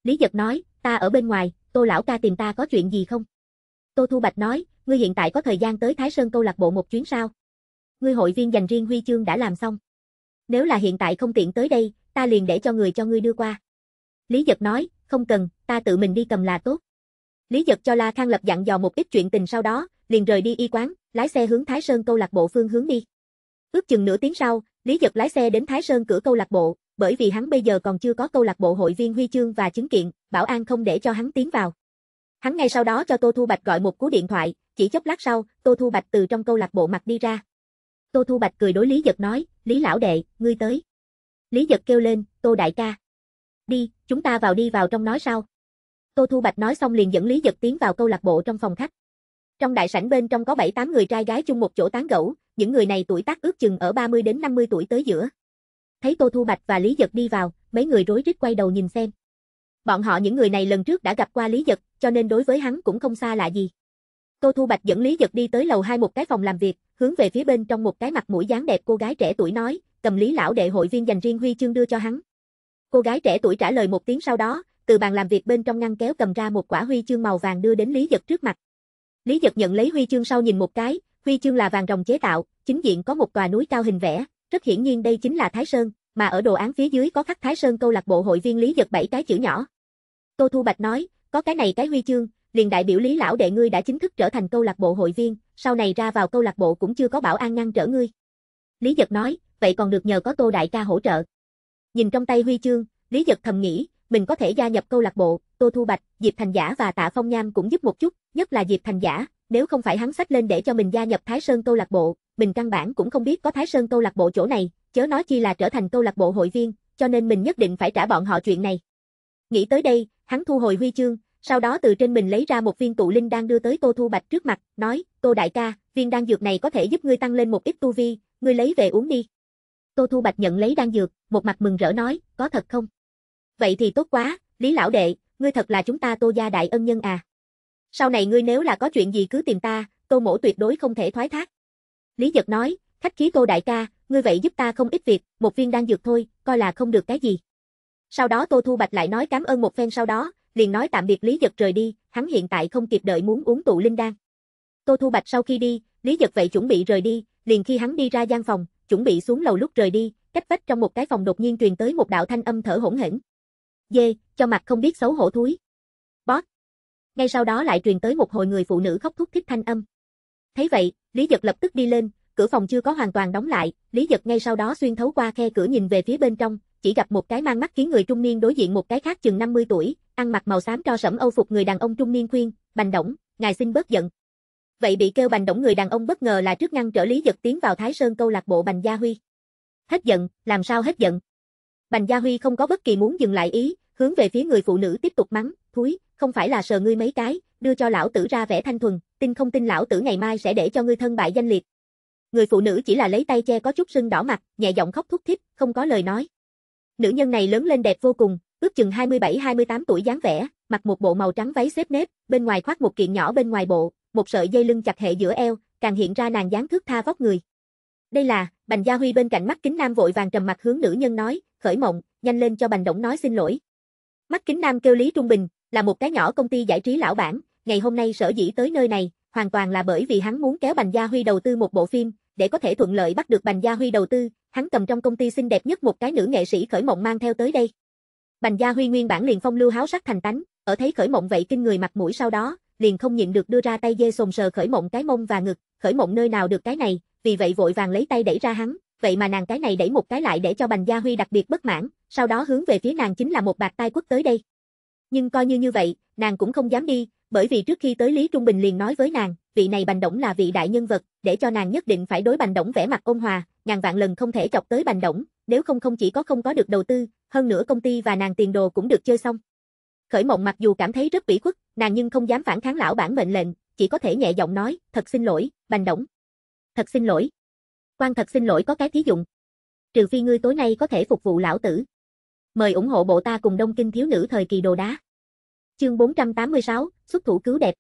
Lý Giật nói, ta ở bên ngoài, Tô lão ca tìm ta có chuyện gì không? Tô Thu Bạch nói, ngươi hiện tại có thời gian tới Thái Sơn câu lạc bộ một chuyến sao? Ngươi hội viên dành riêng huy chương đã làm xong. Nếu là hiện tại không tiện tới đây, ta liền để cho người cho ngươi đưa qua. Lý Dật nói, không cần, ta tự mình đi cầm là tốt. Lý Dật cho La Khang Lập dặn dò một ít chuyện tình sau đó, liền rời đi y quán, lái xe hướng Thái Sơn câu lạc bộ phương hướng đi. Ước chừng nửa tiếng sau, Lý Dật lái xe đến Thái Sơn cửa câu lạc bộ, bởi vì hắn bây giờ còn chưa có câu lạc bộ hội viên huy chương và chứng kiện, bảo an không để cho hắn tiến vào. Hắn ngay sau đó cho Tô Thu Bạch gọi một cú điện thoại, chỉ chốc lát sau, Tô Thu Bạch từ trong câu lạc bộ mặt đi ra. Tô Thu Bạch cười đối Lý Giật nói, Lý lão đệ, ngươi tới. Lý Giật kêu lên, Tô đại ca. Đi, chúng ta vào đi vào trong nói sau. Tô Thu Bạch nói xong liền dẫn Lý Giật tiến vào câu lạc bộ trong phòng khách. Trong đại sảnh bên trong có bảy tám người trai gái chung một chỗ tán gẫu, những người này tuổi tác ước chừng ở 30 đến 50 tuổi tới giữa. Thấy Tô Thu Bạch và Lý Giật đi vào, mấy người rối rít quay đầu nhìn xem. Bọn họ những người này lần trước đã gặp qua Lý Giật, cho nên đối với hắn cũng không xa lạ gì. Tô Thu Bạch dẫn Lý Giật đi tới lầu hai một cái phòng làm việc, hướng về phía bên trong một cái mặt mũi dáng đẹp cô gái trẻ tuổi nói, cầm Lý lão đệ hội viên dành riêng huy chương đưa cho hắn. Cô gái trẻ tuổi trả lời một tiếng sau đó, từ bàn làm việc bên trong ngăn kéo cầm ra một quả huy chương màu vàng đưa đến Lý Giật trước mặt. Lý Giật nhận lấy huy chương sau nhìn một cái, huy chương là vàng rồng chế tạo, chính diện có một tòa núi cao hình vẽ, rất hiển nhiên đây chính là Thái Sơn, mà ở đồ án phía dưới có khắc Thái Sơn câu lạc bộ hội viên Lý Giật bảy cái chữ nhỏ. Tô Thu Bạch nói, có cái này cái huy chương, liền đại biểu Lý lão đệ ngươi đã chính thức trở thành câu lạc bộ hội viên, sau này ra vào câu lạc bộ cũng chưa có bảo an ngăn trở ngươi. Lý Giật nói, vậy còn được nhờ có Tô đại ca hỗ trợ. Nhìn trong tay huy chương, Lý Giật thầm nghĩ, mình có thể gia nhập câu lạc bộ, Tô Thu Bạch, Diệp Thành Giả và Tạ Phong Nham cũng giúp một chút, nhất là Diệp Thành Giả, nếu không phải hắn sách lên để cho mình gia nhập Thái Sơn câu lạc bộ, mình căn bản cũng không biết có Thái Sơn câu lạc bộ chỗ này, chớ nói chi là trở thành câu lạc bộ hội viên, cho nên mình nhất định phải trả bọn họ chuyện này. Nghĩ tới đây, hắn thu hồi huy chương, sau đó từ trên mình lấy ra một viên tụ linh đang đưa tới Tô Thu Bạch trước mặt, nói, Tô đại ca, viên đan dược này có thể giúp ngươi tăng lên một ít tu vi, ngươi lấy về uống đi. Tô Thu Bạch nhận lấy đan dược, một mặt mừng rỡ nói, có thật không? Vậy thì tốt quá, Lý lão đệ, ngươi thật là chúng ta Tô gia đại ân nhân à. Sau này ngươi nếu là có chuyện gì cứ tìm ta, Tô mỗ tuyệt đối không thể thoái thác. Lý giật nói, khách khí Tô đại ca, ngươi vậy giúp ta không ít việc, một viên đan dược thôi, coi là không được cái gì. Sau đó Tô Thu Bạch lại nói cảm ơn một phen sau đó, liền nói tạm biệt Lý dật rời đi, hắn hiện tại không kịp đợi muốn uống tụ linh đan. Tô Thu Bạch sau khi đi, Lý dật vậy chuẩn bị rời đi, liền khi hắn đi ra gian phòng, chuẩn bị xuống lầu lúc rời đi, cách vách trong một cái phòng đột nhiên truyền tới một đạo thanh âm thở hỗn hển. "Dê, cho mặt không biết xấu hổ thúi." "Boss." Ngay sau đó lại truyền tới một hồi người phụ nữ khóc thút thít thanh âm. Thấy vậy, Lý dật lập tức đi lên, cửa phòng chưa có hoàn toàn đóng lại, Lý dật ngay sau đó xuyên thấu qua khe cửa nhìn về phía bên trong, chỉ gặp một cái mang mắt khiến người trung niên đối diện một cái khác chừng 50 tuổi, ăn mặc màu xám cho sẫm âu phục người đàn ông trung niên khuyên, "Bành Đổng, ngài xin bớt giận." Vậy bị kêu Bành Đổng người đàn ông bất ngờ là trước ngăn trở Lý giật tiến vào Thái Sơn câu lạc bộ Bành Gia Huy. Hết giận, làm sao hết giận? Bành Gia Huy không có bất kỳ muốn dừng lại ý, hướng về phía người phụ nữ tiếp tục mắng, "Thúi, không phải là sờ ngươi mấy cái, đưa cho lão tử ra vẻ thanh thuần, tin không tin lão tử ngày mai sẽ để cho ngươi thân bại danh liệt." Người phụ nữ chỉ là lấy tay che có chút sưng đỏ mặt, nhẹ giọng khóc thút thít, không có lời nói. Nữ nhân này lớn lên đẹp vô cùng, ước chừng 27-28 tuổi dáng vẻ, mặc một bộ màu trắng váy xếp nếp, bên ngoài khoác một kiện nhỏ bên ngoài bộ, một sợi dây lưng chặt hệ giữa eo, càng hiện ra nàng dáng thước tha vóc người. Đây là, Bành Gia Huy bên cạnh mắt kính nam vội vàng trầm mặt hướng nữ nhân nói, khởi mộng, nhanh lên cho Bành Đổng nói xin lỗi. Mắt kính nam kêu Lý Trung Bình, là một cái nhỏ công ty giải trí lão bản, ngày hôm nay sở dĩ tới nơi này, hoàn toàn là bởi vì hắn muốn kéo Bành Gia Huy đầu tư một bộ phim, để có thể thuận lợi bắt được Bành Gia Huy đầu tư, hắn cầm trong công ty xinh đẹp nhất một cái nữ nghệ sĩ khởi mộng mang theo tới đây. Bành Gia Huy nguyên bản liền phong lưu háo sắc thành tánh, ở thấy khởi mộng vậy kinh người mặt mũi sau đó, liền không nhịn được đưa ra tay dê sồn sờ khởi mộng cái mông và ngực, khởi mộng nơi nào được cái này, vì vậy vội vàng lấy tay đẩy ra hắn, vậy mà nàng cái này đẩy một cái lại để cho Bành Gia Huy đặc biệt bất mãn, sau đó hướng về phía nàng chính là một bạc tai quất tới đây. Nhưng coi như như vậy, nàng cũng không dám đi, bởi vì trước khi tới Lý Trung Bình liền nói với nàng, vị này Bành Đổng là vị đại nhân vật, để cho nàng nhất định phải đối Bành Đổng vẻ mặt ôn hòa, ngàn vạn lần không thể chọc tới Bành Đổng, nếu không không chỉ có không có được đầu tư, hơn nữa công ty và nàng tiền đồ cũng được chơi xong. Khởi mộng mặc dù cảm thấy rất ủy khuất, nàng nhưng không dám phản kháng lão bản mệnh lệnh, chỉ có thể nhẹ giọng nói, thật xin lỗi, bành động. Thật xin lỗi. Quan thật xin lỗi có cái thí dụng. Trừ phi ngươi tối nay có thể phục vụ lão tử. Mời ủng hộ bộ ta cùng Đông Kinh thiếu nữ thời kỳ đồ đá. Chương 486, xuất thủ cứu đẹp.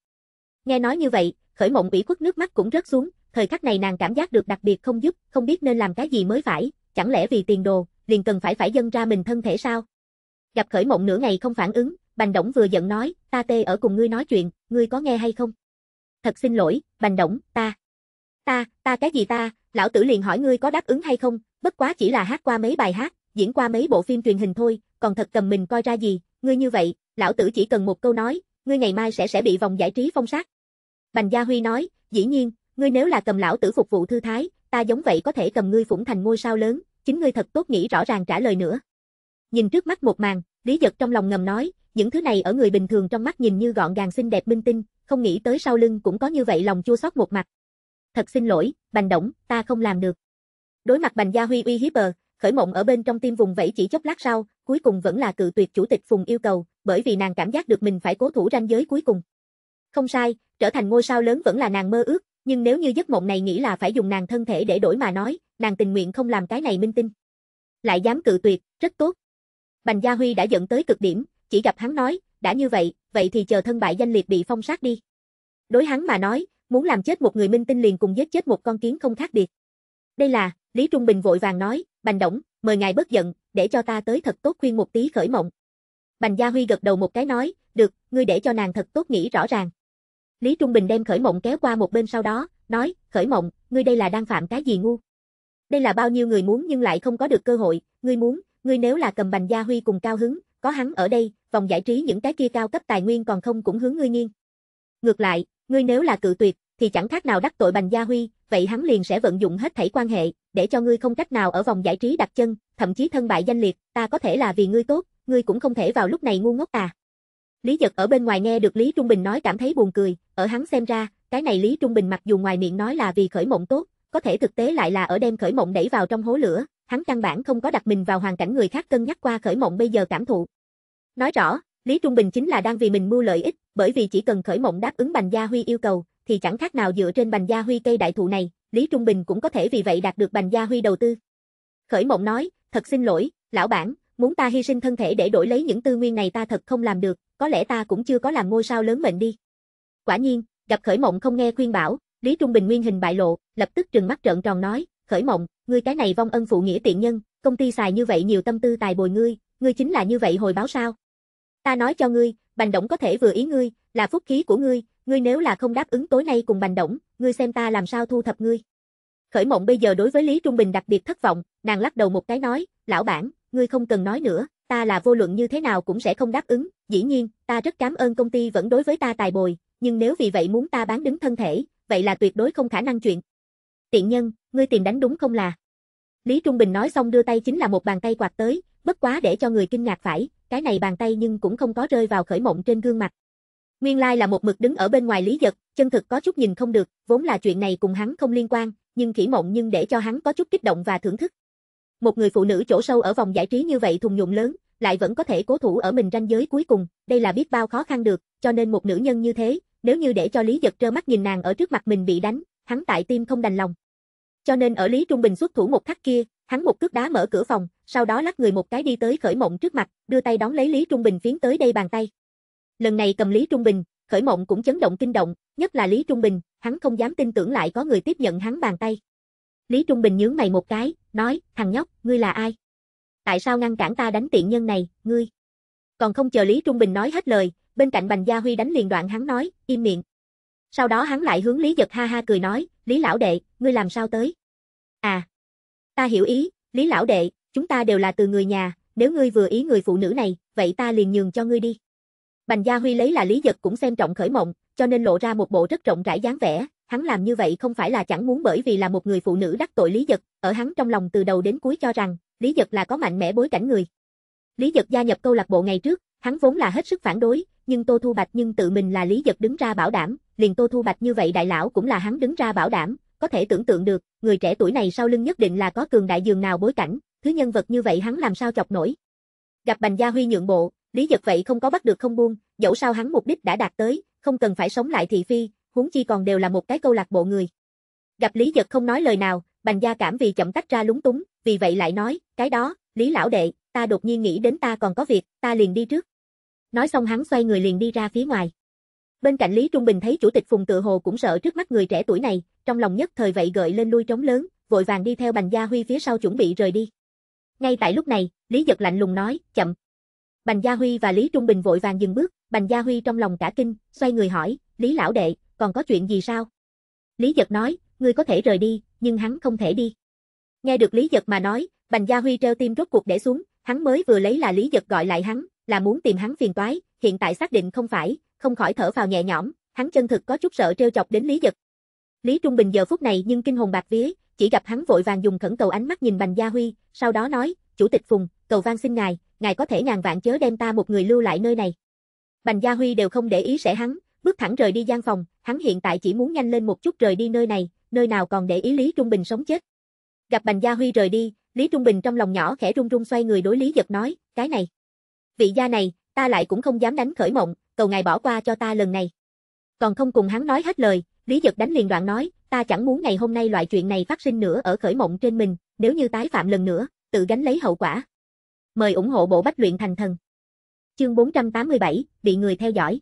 Nghe nói như vậy, khởi mộng ủy khuất nước mắt cũng rớt xuống, thời khắc này nàng cảm giác được đặc biệt không giúp, không biết nên làm cái gì mới phải, chẳng lẽ vì tiền đồ, liền cần phải phải dâng ra mình thân thể sao? Gặp khởi mộng nửa ngày không phản ứng, Bành Đổng vừa giận nói, ta tê ở cùng ngươi nói chuyện, ngươi có nghe hay không? Thật xin lỗi, Bành Đổng, ta. Ta, ta cái gì ta, lão tử liền hỏi ngươi có đáp ứng hay không, bất quá chỉ là hát qua mấy bài hát, diễn qua mấy bộ phim truyền hình thôi, còn thật cầm mình coi ra gì, ngươi như vậy, lão tử chỉ cần một câu nói, ngươi ngày mai sẽ sẽ bị vòng giải trí phong sát. Bành Gia Huy nói, dĩ nhiên, ngươi nếu là cầm lão tử phục vụ thư thái, ta giống vậy có thể cầm ngươi phủng thành ngôi sao lớn, chính ngươi thật tốt nghĩ rõ ràng trả lời nữa. Nhìn trước mắt một màn, Lý Giật trong lòng ngầm nói, những thứ này ở người bình thường trong mắt nhìn như gọn gàng xinh đẹp minh tinh, không nghĩ tới sau lưng cũng có như vậy lòng chua xót một mặt. Thật xin lỗi, Bành Động, ta không làm được. Đối mặt Bành Gia Huy uy hiếp bờ, khởi mộng ở bên trong tim vùng vẫy chỉ chốc lát sau, cuối cùng vẫn là cự tuyệt chủ tịch Phùng yêu cầu, bởi vì nàng cảm giác được mình phải cố thủ ranh giới cuối cùng. Không sai, trở thành ngôi sao lớn vẫn là nàng mơ ước, nhưng nếu như giấc mộng này nghĩ là phải dùng nàng thân thể để đổi mà nói, nàng tình nguyện không làm cái này minh tinh. Lại dám cự tuyệt, rất tốt. Bành Gia Huy đã giận tới cực điểm, chỉ gặp hắn nói, đã như vậy, vậy thì chờ thân bại danh liệt bị phong sát đi. Đối hắn mà nói, muốn làm chết một người minh tinh liền cùng giết chết một con kiến không khác biệt. Đây là, Lý Trung Bình vội vàng nói, Bành Động, mời ngài bớt giận, để cho ta tới thật tốt khuyên một tí khởi mộng. Bành Gia Huy gật đầu một cái nói, được, ngươi để cho nàng thật tốt nghĩ rõ ràng. Lý Trung Bình đem khởi mộng kéo qua một bên sau đó, nói, khởi mộng, ngươi đây là đang phạm cái gì ngu? Đây là bao nhiêu người muốn nhưng lại không có được cơ hội, ngươi muốn, ngươi nếu là cầm bành gia huy cùng cao hứng, có hắn ở đây, vòng giải trí những cái kia cao cấp tài nguyên còn không cũng hướng ngươi nghiêng. Ngược lại, ngươi nếu là cự tuyệt, thì chẳng khác nào đắc tội Bành Gia Huy, vậy hắn liền sẽ vận dụng hết thảy quan hệ, để cho ngươi không cách nào ở vòng giải trí đặt chân, thậm chí thân bại danh liệt, ta có thể là vì ngươi tốt, ngươi cũng không thể vào lúc này ngu ngốc à. Lý Dật ở bên ngoài nghe được Lý Trung Bình nói cảm thấy buồn cười, ở hắn xem ra, cái này Lý Trung Bình mặc dù ngoài miệng nói là vì khởi mộng tốt, có thể thực tế lại là ở đem khởi mộng đẩy vào trong hố lửa, hắn căn bản không có đặt mình vào hoàn cảnh người khác cân nhắc qua khởi mộng bây giờ cảm thụ. Nói rõ, Lý Trung Bình chính là đang vì mình mưu lợi ích, bởi vì chỉ cần khởi mộng đáp ứng Bành Gia Huy yêu cầu, thì chẳng khác nào dựa trên Bành Gia Huy cây đại thụ này, Lý Trung Bình cũng có thể vì vậy đạt được Bành Gia Huy đầu tư. Khởi mộng nói, thật xin lỗi, lão bản, muốn ta hy sinh thân thể để đổi lấy những tư nguyên này ta thật không làm được, có lẽ ta cũng chưa có làm ngôi sao lớn mệnh đi. Quả nhiên, gặp khởi mộng không nghe khuyên bảo, Lý Trung Bình nguyên hình bại lộ, lập tức trừng mắt trợn tròn nói, khởi mộng, ngươi cái này vong ân phụ nghĩa tiện nhân, công ty xài như vậy nhiều tâm tư tài bồi ngươi, ngươi chính là như vậy hồi báo sao? Ta nói cho ngươi, Bành Đổng có thể vừa ý ngươi, là phúc khí của ngươi, ngươi nếu là không đáp ứng tối nay cùng Bành Đổng, ngươi xem ta làm sao thu thập ngươi. Khởi mộng bây giờ đối với Lý Trung Bình đặc biệt thất vọng, nàng lắc đầu một cái nói, lão bản, ngươi không cần nói nữa, ta là vô luận như thế nào cũng sẽ không đáp ứng, dĩ nhiên, ta rất cảm ơn công ty vẫn đối với ta tài bồi, nhưng nếu vì vậy muốn ta bán đứng thân thể, vậy là tuyệt đối không khả năng chuyện. Tiện nhân, ngươi tìm đánh đúng không là? Lý Trung Bình nói xong đưa tay chính là một bàn tay quạt tới, bất quá để cho người kinh ngạc phải, cái này bàn tay nhưng cũng không có rơi vào khởi mộng trên gương mặt. Nguyên lai là một mực đứng ở bên ngoài Lý Giật, chân thực có chút nhìn không được, vốn là chuyện này cùng hắn không liên quan, nhưng khỉ mộng nhưng để cho hắn có chút kích động và thưởng thức. Một người phụ nữ chỗ sâu ở vòng giải trí như vậy thùng nhụm lớn, lại vẫn có thể cố thủ ở mình ranh giới cuối cùng, đây là biết bao khó khăn được, cho nên một nữ nhân như thế, nếu như để cho Lý Giật trơ mắt nhìn nàng ở trước mặt mình bị đánh, hắn tại tim không đành lòng. Cho nên ở Lý Trung Bình xuất thủ một khắc kia, hắn một cước đá mở cửa phòng, sau đó lắc người một cái đi tới Khởi Mộng trước mặt, đưa tay đón lấy Lý Trung Bình phiến tới đây bàn tay. Lần này cầm Lý Trung Bình, Khởi Mộng cũng chấn động kinh động, nhất là Lý Trung Bình, hắn không dám tin tưởng lại có người tiếp nhận hắn bàn tay. Lý Trung Bình nhướng mày một cái, nói, thằng nhóc, ngươi là ai? Tại sao ngăn cản ta đánh tiện nhân này, ngươi? Còn không chờ Lý Trung Bình nói hết lời, bên cạnh Bành Gia Huy đánh liền đoạn hắn nói, im miệng. Sau đó hắn lại hướng Lý Giật ha ha cười nói, Lý lão đệ, ngươi làm sao tới? À, ta hiểu ý, Lý lão đệ, chúng ta đều là từ người nhà, nếu ngươi vừa ý người phụ nữ này, vậy ta liền nhường cho ngươi đi. Bành Gia Huy lấy là Lý Giật cũng xem trọng khởi mộng, cho nên lộ ra một bộ rất rộng rãi dáng vẻ, hắn làm như vậy không phải là chẳng muốn bởi vì là một người phụ nữ đắc tội Lý Giật, ở hắn trong lòng từ đầu đến cuối cho rằng, Lý Giật là có mạnh mẽ bối cảnh người. Lý Giật gia nhập câu lạc bộ ngày trước, hắn vốn là hết sức phản đối, nhưng Tô Thu Bạch nhưng tự mình là Lý Giật đứng ra bảo đảm, liền Tô Thu Bạch như vậy đại lão cũng là hắn đứng ra bảo đảm, có thể tưởng tượng được, người trẻ tuổi này sau lưng nhất định là có cường đại dường nào bối cảnh, thứ nhân vật như vậy hắn làm sao chọc nổi. Gặp Bành Gia Huy nhượng bộ, Lý Giật vậy không có bắt được không buông, dẫu sao hắn mục đích đã đạt tới, không cần phải sống lại thị phi, huống chi còn đều là một cái câu lạc bộ người. Gặp Lý Giật không nói lời nào, Bành Gia cảm vì chậm tách ra lúng túng, vì vậy lại nói, cái đó, Lý lão đệ, ta đột nhiên nghĩ đến ta còn có việc, ta liền đi trước. Nói xong hắn xoay người liền đi ra phía ngoài. Bên cạnh Lý Trung Bình thấy chủ tịch Phùng Tự Hồ cũng sợ trước mắt người trẻ tuổi này, trong lòng nhất thời vậy gợi lên lui trống lớn, vội vàng đi theo Bành Gia Huy phía sau chuẩn bị rời đi. Ngay tại lúc này, Lý Giật lạnh lùng nói, chậm. Bành Gia Huy và Lý Trung Bình vội vàng dừng bước, Bành Gia Huy trong lòng cả kinh, xoay người hỏi, Lý Lão Đệ, còn có chuyện gì sao? Lý Giật nói, ngươi có thể rời đi, nhưng hắn không thể đi. Nghe được Lý Giật mà nói, Bành Gia Huy treo tim rốt cuộc để xuống, hắn mới vừa lấy là Lý Giật gọi lại hắn, là muốn tìm hắn phiền toái, hiện tại xác định không phải, không khỏi thở vào nhẹ nhõm, hắn chân thực có chút sợ trêu chọc đến Lý Dật. Lý Trung Bình giờ phút này nhưng kinh hồn bạc vía, chỉ gặp hắn vội vàng dùng khẩn cầu ánh mắt nhìn Bành Gia Huy, sau đó nói, "Chủ tịch Phùng, cầu van xin ngài, ngài có thể ngàn vạn chớ đem ta một người lưu lại nơi này." Bành Gia Huy đều không để ý sẽ hắn, bước thẳng rời đi gian phòng, hắn hiện tại chỉ muốn nhanh lên một chút rời đi nơi này, nơi nào còn để ý Lý Trung Bình sống chết. Gặp Bành Gia Huy rời đi, Lý Trung Bình trong lòng nhỏ khẽ run run xoay người đối Lý Dật nói, "Cái này" vị gia này, ta lại cũng không dám đánh khởi mộng, cầu ngài bỏ qua cho ta lần này. Còn không cùng hắn nói hết lời, Lý Dật đánh liền đoạn nói, ta chẳng muốn ngày hôm nay loại chuyện này phát sinh nữa ở khởi mộng trên mình, nếu như tái phạm lần nữa, tự gánh lấy hậu quả. Mời ủng hộ bộ bách luyện thành thần. Chương 487, bị người theo dõi.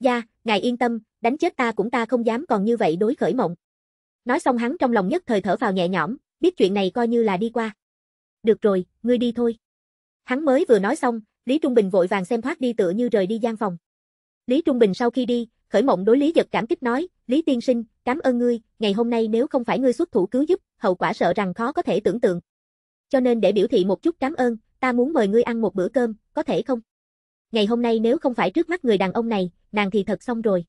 Gia, ngài yên tâm, đánh chết ta cũng ta không dám còn như vậy đối khởi mộng. Nói xong hắn trong lòng nhất thời thở vào nhẹ nhõm, biết chuyện này coi như là đi qua. Được rồi, ngươi đi thôi. Hắn mới vừa nói xong, Lý Trung Bình vội vàng xem thoát đi tựa như rời đi gian phòng. Lý Trung Bình sau khi đi, khởi mộng đối Lý Giật cảm kích nói, Lý Tiên Sinh, cảm ơn ngươi, ngày hôm nay nếu không phải ngươi xuất thủ cứu giúp, hậu quả sợ rằng khó có thể tưởng tượng. Cho nên để biểu thị một chút cảm ơn, ta muốn mời ngươi ăn một bữa cơm, có thể không? Ngày hôm nay nếu không phải trước mắt người đàn ông này, nàng thì thật xong rồi.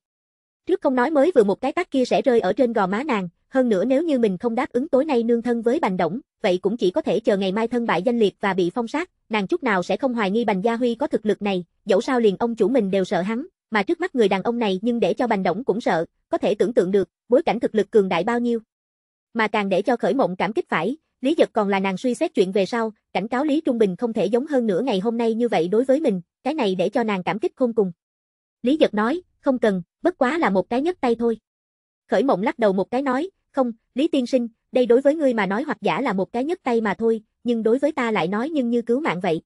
Trước không nói mới vừa một cái tát kia sẽ rơi ở trên gò má nàng, hơn nữa nếu như mình không đáp ứng tối nay nương thân với Bành Đổng, vậy cũng chỉ có thể chờ ngày mai thân bại danh liệt và bị phong sát, nàng chút nào sẽ không hoài nghi Bành Gia Huy có thực lực này, dẫu sao liền ông chủ mình đều sợ hắn, mà trước mắt người đàn ông này nhưng để cho Bành Đổng cũng sợ, có thể tưởng tượng được, bối cảnh thực lực cường đại bao nhiêu. Mà càng để cho khởi mộng cảm kích phải, Lý Giật còn là nàng suy xét chuyện về sau, cảnh cáo Lý Trung Bình không thể giống hơn nữa ngày hôm nay như vậy đối với mình, cái này để cho nàng cảm kích khôn cùng. Lý Giật nói, không cần, bất quá là một cái nhấc tay thôi. Khởi mộng lắc đầu một cái nói, không, Lý Tiên Sinh, đây đối với ngươi mà nói hoặc giả là một cái nhấc tay mà thôi, nhưng đối với ta lại nói nhưng như cứu mạng vậy.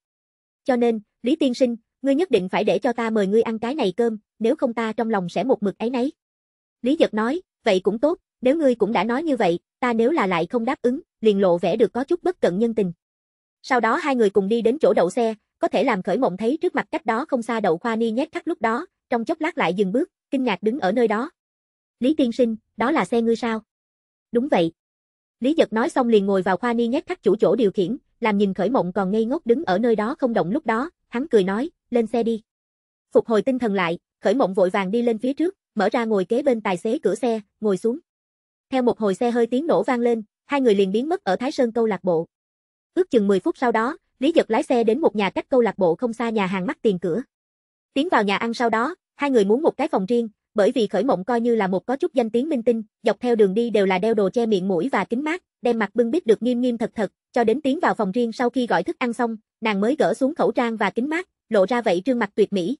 Cho nên, Lý Tiên Sinh, ngươi nhất định phải để cho ta mời ngươi ăn cái này cơm, nếu không ta trong lòng sẽ một mực ấy nấy. Lý Giật nói, vậy cũng tốt, nếu ngươi cũng đã nói như vậy, ta nếu là lại không đáp ứng, liền lộ vẻ được có chút bất cận nhân tình. Sau đó hai người cùng đi đến chỗ đậu xe, có thể làm khởi mộng thấy trước mặt cách đó không xa đậu khoa ni nhét thắt lúc đó, trong chốc lát lại dừng bước, kinh ngạc đứng ở nơi đó. Lý Tiên Sinh, đó là xe ngươi sao? Đúng vậy. Lý Dật nói xong liền ngồi vào khoa ni nhét thắt chủ chỗ điều khiển, làm nhìn khởi mộng còn ngây ngốc đứng ở nơi đó không động lúc đó, hắn cười nói, lên xe đi. Phục hồi tinh thần lại, khởi mộng vội vàng đi lên phía trước, mở ra ngồi kế bên tài xế cửa xe, ngồi xuống. Theo một hồi xe hơi tiếng nổ vang lên, hai người liền biến mất ở Thái Sơn câu lạc bộ. Ước chừng 10 phút sau đó, Lý Dật lái xe đến một nhà cách câu lạc bộ không xa nhà hàng mắc tiền cửa. Tiến vào nhà ăn sau đó, hai người muốn một cái phòng riêng, bởi vì khởi mộng coi như là một có chút danh tiếng minh tinh, dọc theo đường đi đều là đeo đồ che miệng mũi và kính mát, đem mặt bưng biết được nghiêm nghiêm thật thật, cho đến tiến vào phòng riêng sau khi gọi thức ăn xong, nàng mới gỡ xuống khẩu trang và kính mát, lộ ra vậy trương mặt tuyệt mỹ.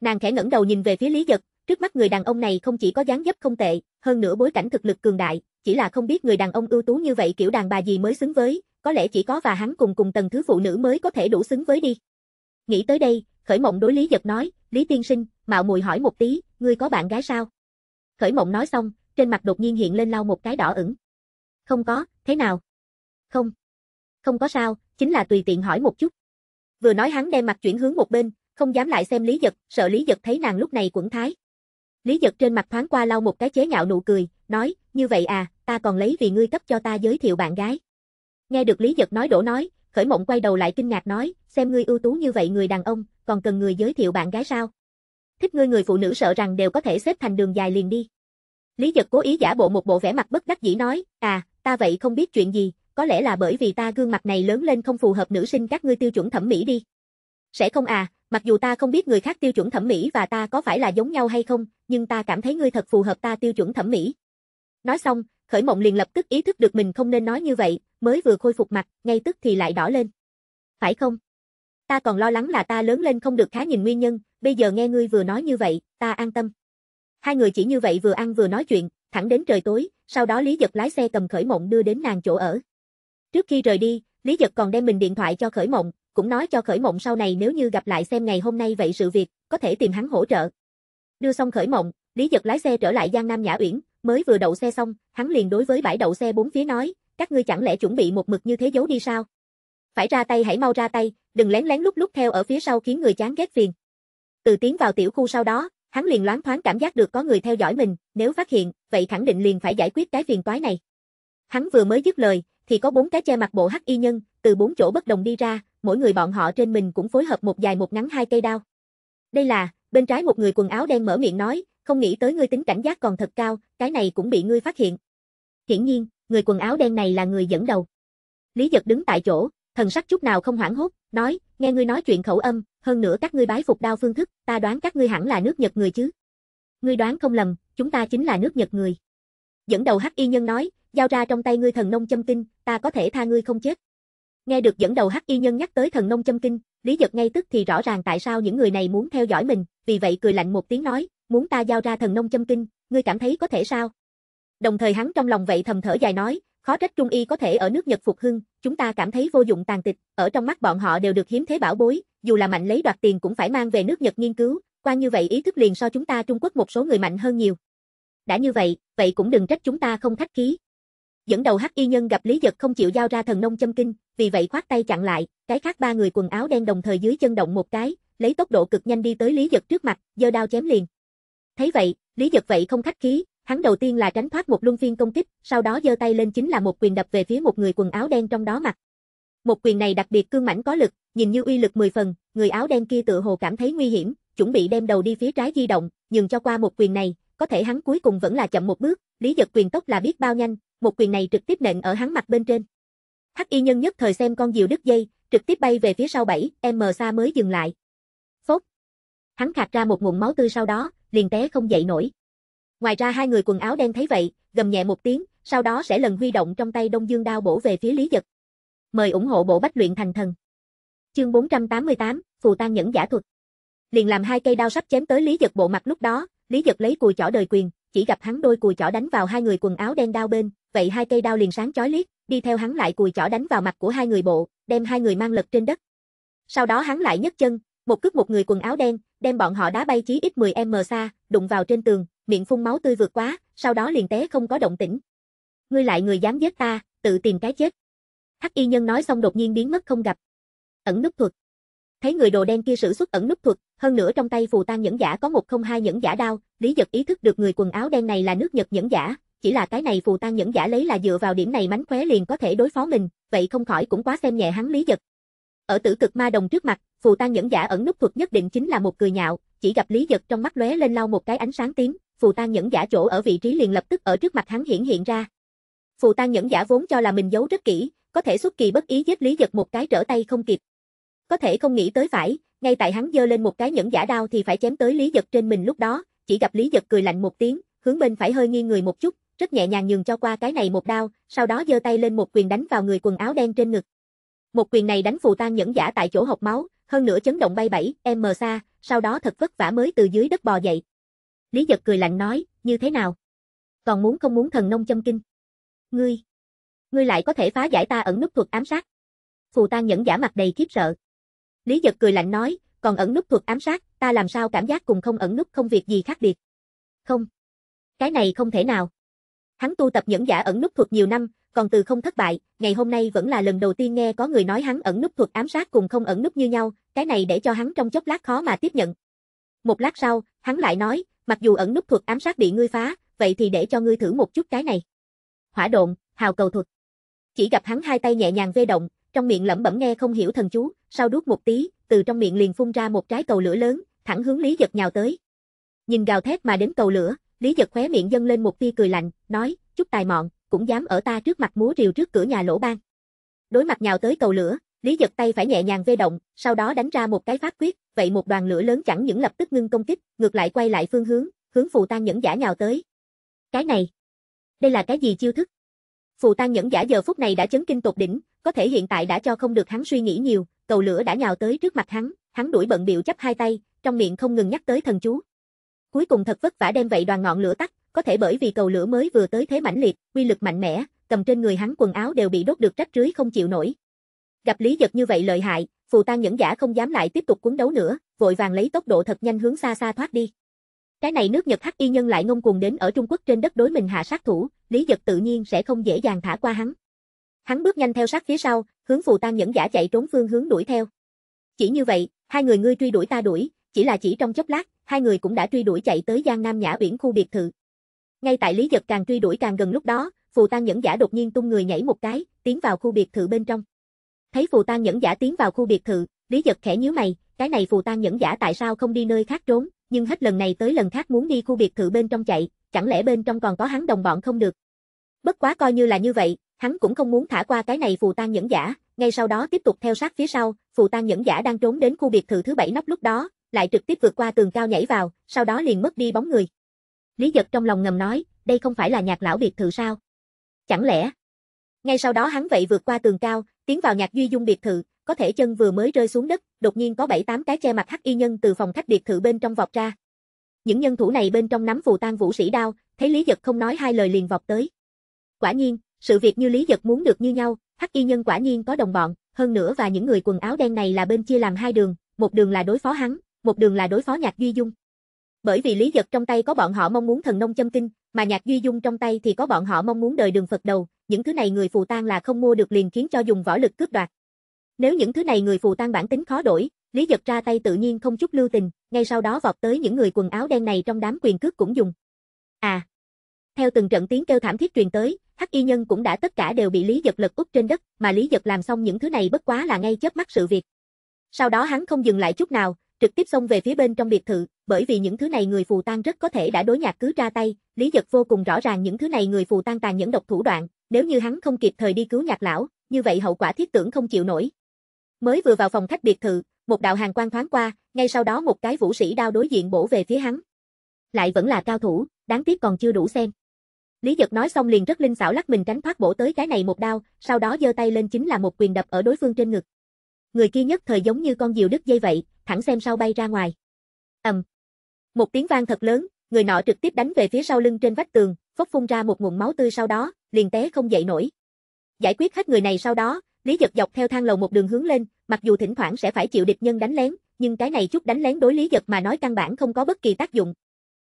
Nàng khẽ ngẩng đầu nhìn về phía Lý Dật, trước mắt người đàn ông này không chỉ có dáng dấp không tệ, hơn nữa bối cảnh thực lực cường đại, chỉ là không biết người đàn ông ưu tú như vậy kiểu đàn bà gì mới xứng với, có lẽ chỉ có và hắn cùng cùng tầng thứ phụ nữ mới có thể đủ xứng với đi. Nghĩ tới đây, khởi mộng đối Lý Dật nói, Lý Tiên Sinh, mạo muội hỏi một tí, ngươi có bạn gái sao? Khởi mộng nói xong, trên mặt đột nhiên hiện lên lau một cái đỏ ửng. Không có, thế nào? Không. Không có sao, chính là tùy tiện hỏi một chút. Vừa nói hắn đem mặt chuyển hướng một bên, không dám lại xem Lý Giật, sợ Lý Giật thấy nàng lúc này quẩn thái. Lý Giật trên mặt thoáng qua lau một cái chế nhạo nụ cười, nói, như vậy à, ta còn lấy vì ngươi cấp cho ta giới thiệu bạn gái. Nghe được Lý Giật nói đổ nói, khởi mộng quay đầu lại kinh ngạc nói, xem ngươi ưu tú như vậy người đàn ông, còn cần người giới thiệu bạn gái sao? thích ngươi người phụ nữ sợ rằng đều có thể xếp thành đường dài liền đi. Lý giật cố ý giả bộ một bộ vẻ mặt bất đắc dĩ nói, à, ta vậy không biết chuyện gì, có lẽ là bởi vì ta gương mặt này lớn lên không phù hợp nữ sinh các ngươi tiêu chuẩn thẩm mỹ đi. Sẽ không à, mặc dù ta không biết người khác tiêu chuẩn thẩm mỹ và ta có phải là giống nhau hay không, nhưng ta cảm thấy ngươi thật phù hợp ta tiêu chuẩn thẩm mỹ. Nói xong, khởi mộng liền lập tức ý thức được mình không nên nói như vậy, mới vừa khôi phục mặt, ngay tức thì lại đỏ lên. Phải không? Ta còn lo lắng là ta lớn lên không được khá nhìn nguyên nhân, bây giờ nghe ngươi vừa nói như vậy, ta an tâm. Hai người chỉ như vậy vừa ăn vừa nói chuyện, thẳng đến trời tối, sau đó Lý Giật lái xe cầm Khởi Mộng đưa đến nàng chỗ ở. Trước khi rời đi, Lý Giật còn đem mình điện thoại cho Khởi Mộng, cũng nói cho Khởi Mộng sau này nếu như gặp lại xem ngày hôm nay vậy sự việc, có thể tìm hắn hỗ trợ. Đưa xong Khởi Mộng, Lý Giật lái xe trở lại Giang Nam Nhã Uyển, mới vừa đậu xe xong, hắn liền đối với bãi đậu xe bốn phía nói, các ngươi chẳng lẽ chuẩn bị một mực như thế giấu đi sao? Phải ra tay hãy mau ra tay, đừng lén lén lúc lúc theo ở phía sau khiến người chán ghét phiền. Từ tiến vào tiểu khu sau đó, hắn liền loáng thoáng cảm giác được có người theo dõi mình, nếu phát hiện, vậy khẳng định liền phải giải quyết cái phiền toái này. Hắn vừa mới dứt lời, thì có bốn cái che mặt bộ hắc y nhân, từ bốn chỗ bất đồng đi ra, mỗi người bọn họ trên mình cũng phối hợp một dài một ngắn hai cây đao. Đây là, bên trái một người quần áo đen mở miệng nói, không nghĩ tới ngươi tính cảnh giác còn thật cao, cái này cũng bị ngươi phát hiện. Hiển nhiên, người quần áo đen này là người dẫn đầu. Lý giật đứng tại chỗ, thần sắc chút nào không hoảng hốt, nói, Nghe ngươi nói chuyện khẩu âm, hơn nữa các ngươi bái phục đao phương thức, ta đoán các ngươi hẳn là nước Nhật người chứ. Ngươi đoán không lầm, chúng ta chính là nước Nhật người. Dẫn đầu Hắc Y Nhân nói, giao ra trong tay ngươi thần nông châm kinh, ta có thể tha ngươi không chết. Nghe được dẫn đầu Hắc Y Nhân nhắc tới thần nông châm kinh, Lý Dật ngay tức thì rõ ràng tại sao những người này muốn theo dõi mình, vì vậy cười lạnh một tiếng nói, muốn ta giao ra thần nông châm kinh, ngươi cảm thấy có thể sao? Đồng thời hắn trong lòng vậy thầm thở dài nói, Khó trách Trung Y có thể ở nước Nhật phục hưng, chúng ta cảm thấy vô dụng tàn tịch, ở trong mắt bọn họ đều được hiếm thế bảo bối, dù là mạnh lấy đoạt tiền cũng phải mang về nước Nhật nghiên cứu, qua như vậy ý thức liền so chúng ta Trung Quốc một số người mạnh hơn nhiều. Đã như vậy, vậy cũng đừng trách chúng ta không khách khí. Dẫn đầu Hắc Y nhân gặp Lý Giật không chịu giao ra thần nông châm kinh, vì vậy khoát tay chặn lại, cái khác ba người quần áo đen đồng thời dưới chân động một cái, lấy tốc độ cực nhanh đi tới Lý Giật trước mặt, giơ đao chém liền. Thấy vậy, Lý Giật vậy không khách khí, Hắn đầu tiên là tránh thoát một luân phiên công kích, sau đó giơ tay lên chính là một quyền đập về phía một người quần áo đen trong đó mặt. Một quyền này đặc biệt cương mãnh có lực, nhìn như uy lực 10 phần, người áo đen kia tự hồ cảm thấy nguy hiểm, chuẩn bị đem đầu đi phía trái di động, nhường cho qua một quyền này, có thể hắn cuối cùng vẫn là chậm một bước, Lý Giật quyền tốc là biết bao nhanh, một quyền này trực tiếp nện ở hắn mặt bên trên. Hắc y nhân nhất thời xem con diều đứt dây, trực tiếp bay về phía sau 7, m xa mới dừng lại. Phốc. Hắn khạc ra một nguồn máu tươi sau đó, liền té không dậy nổi. Ngoài ra hai người quần áo đen thấy vậy, gầm nhẹ một tiếng, sau đó sẽ lần huy động trong tay Đông Dương đao bổ về phía Lý Giật. Mời ủng hộ bộ bách luyện thành thần. Chương 488, phù tang nhẫn giả thuật. Liền làm hai cây đao sắp chém tới Lý Giật bộ mặt lúc đó, Lý Giật lấy cùi chỏ đời quyền, chỉ gặp hắn đôi cùi chỏ đánh vào hai người quần áo đen đao bên, vậy hai cây đao liền sáng chói liếc, đi theo hắn lại cùi chỏ đánh vào mặt của hai người bộ, đem hai người mang lật trên đất. Sau đó hắn lại nhấc chân, một cước một người quần áo đen, đem bọn họ đá bay chí ít 10m xa, đụng vào trên tường, miệng phun máu tươi vượt quá, sau đó liền té không có động tĩnh. Ngươi lại người dám giết ta, tự tìm cái chết. Hắc y nhân nói xong đột nhiên biến mất không gặp. Ẩn nút thuật. Thấy người đồ đen kia sử xuất ẩn nút thuật, hơn nữa trong tay phù tan nhẫn giả có một không hai nhẫn giả đao, Lý giật ý thức được người quần áo đen này là nước Nhật nhẫn giả, chỉ là cái này phù tan nhẫn giả lấy là dựa vào điểm này mánh khóe liền có thể đối phó mình, vậy không khỏi cũng quá xem nhẹ hắn Lý giật. Ở tử cực ma đồng trước mặt, phù tan nhẫn giả ẩn nút thuật nhất định chính là một cười nhạo, chỉ gặp Lý giật trong mắt lóe lên lau một cái ánh sáng tím, phù tan nhẫn giả chỗ ở vị trí liền lập tức ở trước mặt hắn hiển hiện ra. Phù tan nhẫn giả vốn cho là mình giấu rất kỹ, có thể xuất kỳ bất ý giết Lý Giật một cái trở tay không kịp. Có thể không nghĩ tới phải, ngay tại hắn giơ lên một cái nhẫn giả đao thì phải chém tới Lý Giật trên mình lúc đó, chỉ gặp Lý Giật cười lạnh một tiếng, hướng bên phải hơi nghiêng người một chút, rất nhẹ nhàng nhường cho qua cái này một đao, sau đó giơ tay lên một quyền đánh vào người quần áo đen trên ngực. Một quyền này đánh phù tan nhẫn giả tại chỗ hộc máu, hơn nữa chấn động bay bảy, em mờ xa, sau đó thật vất vả mới từ dưới đất bò dậy. Lý giật cười lạnh nói, như thế nào? Còn muốn không muốn thần nông châm kinh? Ngươi, ngươi lại có thể phá giải ta ẩn nút thuật ám sát. Phù Tang nhẫn giả mặt đầy khiếp sợ. Lý giật cười lạnh nói, còn ẩn nút thuật ám sát, ta làm sao cảm giác cùng không ẩn nút không việc gì khác biệt. Không, cái này không thể nào. Hắn tu tập nhẫn giả ẩn nút thuật nhiều năm, còn từ không thất bại, ngày hôm nay vẫn là lần đầu tiên nghe có người nói hắn ẩn nút thuật ám sát cùng không ẩn nút như nhau, cái này để cho hắn trong chốc lát khó mà tiếp nhận. Một lát sau, hắn lại nói, Mặc dù ẩn nút thuật ám sát bị ngươi phá, vậy thì để cho ngươi thử một chút cái này. Hỏa độn, hào cầu thuật. Chỉ gặp hắn hai tay nhẹ nhàng vê động, trong miệng lẩm bẩm nghe không hiểu thần chú, sau đút một tí, từ trong miệng liền phun ra một trái cầu lửa lớn, thẳng hướng Lý Giật nhào tới. Nhìn gào thét mà đến cầu lửa, Lý Giật khóe miệng dâng lên một tia cười lạnh, nói, chút tài mọn, cũng dám ở ta trước mặt múa rìu trước cửa nhà lỗ ban. Đối mặt nhào tới cầu lửa, Lý giật tay phải nhẹ nhàng vê động, sau đó đánh ra một cái pháp quyết, vậy một đoàn lửa lớn chẳng những lập tức ngưng công kích, ngược lại quay lại phương hướng, hướng phù tan nhẫn giả nhào tới. Cái này, đây là cái gì chiêu thức? Phù tan nhẫn giả giờ phút này đã chấn kinh tột đỉnh, có thể hiện tại đã cho không được hắn suy nghĩ nhiều, cầu lửa đã nhào tới trước mặt hắn, hắn đuổi bận biểu chắp hai tay, trong miệng không ngừng nhắc tới thần chú. Cuối cùng thật vất vả đem vậy đoàn ngọn lửa tắt, có thể bởi vì cầu lửa mới vừa tới thế mãnh liệt, uy lực mạnh mẽ, cầm trên người hắn quần áo đều bị đốt được rách rưới không chịu nổi, Gặp Lý Giật như vậy lợi hại, phù tang nhẫn giả không dám lại tiếp tục cuốn đấu nữa, vội vàng lấy tốc độ thật nhanh hướng xa xa thoát đi. Cái này nước Nhật Hắc Y nhân lại ngông cuồng đến ở Trung Quốc trên đất đối mình hạ sát thủ, Lý Giật tự nhiên sẽ không dễ dàng thả qua hắn. Hắn bước nhanh theo sát phía sau, hướng phù tang nhẫn giả chạy trốn phương hướng đuổi theo. Chỉ như vậy, hai người ngươi truy đuổi ta đuổi, chỉ là chỉ trong chốc lát, hai người cũng đã truy đuổi chạy tới Giang Nam Nhã Uyển khu biệt thự. Ngay tại Lý Giật càng truy đuổi càng gần lúc đó, phù tang nhẫn giả đột nhiên tung người nhảy một cái, tiến vào khu biệt thự bên trong. Thấy phù tang nhẫn giả tiến vào khu biệt thự, Lý Giật khẽ nhíu mày, cái này phù tang nhẫn giả tại sao không đi nơi khác trốn, nhưng hết lần này tới lần khác muốn đi khu biệt thự bên trong chạy, chẳng lẽ bên trong còn có hắn đồng bọn không được. Bất quá coi như là như vậy, hắn cũng không muốn thả qua cái này phù tang nhẫn giả, ngay sau đó tiếp tục theo sát phía sau, phù tang nhẫn giả đang trốn đến khu biệt thự thứ bảy nóc lúc đó, lại trực tiếp vượt qua tường cao nhảy vào, sau đó liền mất đi bóng người. Lý Giật trong lòng ngầm nói, đây không phải là nhạc lão biệt thự sao? Chẳng lẽ? Ngay sau đó hắn vậy vượt qua tường cao, Tiến vào nhạc duy dung biệt thự, có thể chân vừa mới rơi xuống đất, đột nhiên có bảy tám cái che mặt hắc y nhân từ phòng khách biệt thự bên trong vọt ra. Những nhân thủ này bên trong nắm vụ tang vũ sĩ đao, thấy Lý Giật không nói hai lời liền vọt tới. Quả nhiên, sự việc như Lý Giật muốn được như nhau, hắc y nhân quả nhiên có đồng bọn, hơn nữa và những người quần áo đen này là bên chia làm hai đường, một đường là đối phó hắn, một đường là đối phó Nhạc Duy Dung. Bởi vì Lý Giật trong tay có bọn họ mong muốn thần nông châm kinh, mà nhạc duy dung trong tay thì có bọn họ mong muốn đời đường Phật đầu, những thứ này người phù tang là không mua được liền khiến cho dùng võ lực cướp đoạt. Nếu những thứ này người phù tang bản tính khó đổi, Lý giật ra tay tự nhiên không chút lưu tình, ngay sau đó vọt tới những người quần áo đen này trong đám quyền cướp cũng dùng. À! Theo từng trận tiếng kêu thảm thiết truyền tới, hắc y nhân cũng đã tất cả đều bị Lý giật lật úp trên đất, mà Lý giật làm xong những thứ này bất quá là ngay chớp mắt sự việc. Sau đó hắn không dừng lại chút nào, trực tiếp xông về phía bên trong biệt thự, bởi vì những thứ này người phù tang rất có thể đã đối nhạc cứ ra tay, Lý Giật vô cùng rõ ràng những thứ này người phù tang tàn nhẫn độc thủ đoạn, nếu như hắn không kịp thời đi cứu nhạc lão, như vậy hậu quả thiết tưởng không chịu nổi. Mới vừa vào phòng khách biệt thự, một đạo hàng quang thoáng qua, ngay sau đó một cái vũ sĩ đao đối diện bổ về phía hắn. Lại vẫn là cao thủ, đáng tiếc còn chưa đủ xem. Lý Giật nói xong liền rất linh xảo lắc mình tránh thoát bổ tới cái này một đao, sau đó giơ tay lên chính là một quyền đập ở đối phương trên ngực. Người kia nhất thời giống như con diều đứt dây vậy, thẳng xem sau bay ra ngoài. Ầm, một tiếng vang thật lớn, người nọ trực tiếp đánh về phía sau lưng trên vách tường, phốc phun ra một nguồn máu tươi sau đó, liền té không dậy nổi. Giải quyết hết người này sau đó, Lý dật dọc theo thang lầu một đường hướng lên, mặc dù thỉnh thoảng sẽ phải chịu địch nhân đánh lén, nhưng cái này chút đánh lén đối Lý dật mà nói căn bản không có bất kỳ tác dụng.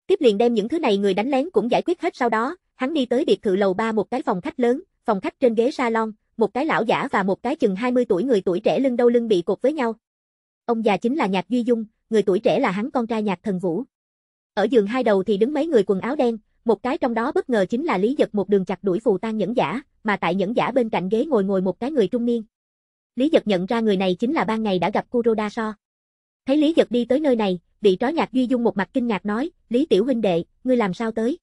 Tiếp liền đem những thứ này người đánh lén cũng giải quyết hết sau đó, hắn đi tới biệt thự lầu 3 một cái phòng khách lớn, phòng khách trên ghế salon, một cái lão giả và một cái chừng 20 tuổi người tuổi trẻ lưng đâu lưng bị cột với nhau. Ông già chính là Nhạc Duy Dung, người tuổi trẻ là hắn con trai nhạc thần vũ. Ở giường hai đầu thì đứng mấy người quần áo đen, một cái trong đó bất ngờ chính là Lý Giật một đường chặt đuổi phù tan nhẫn giả, mà tại nhẫn giả bên cạnh ghế ngồi ngồi một cái người trung niên. Lý Giật nhận ra người này chính là ban ngày đã gặp Kuroda So. Thấy Lý Giật đi tới nơi này, vị trói nhạc Duy Dung một mặt kinh ngạc nói, Lý Tiểu Huynh Đệ, ngươi làm sao tới?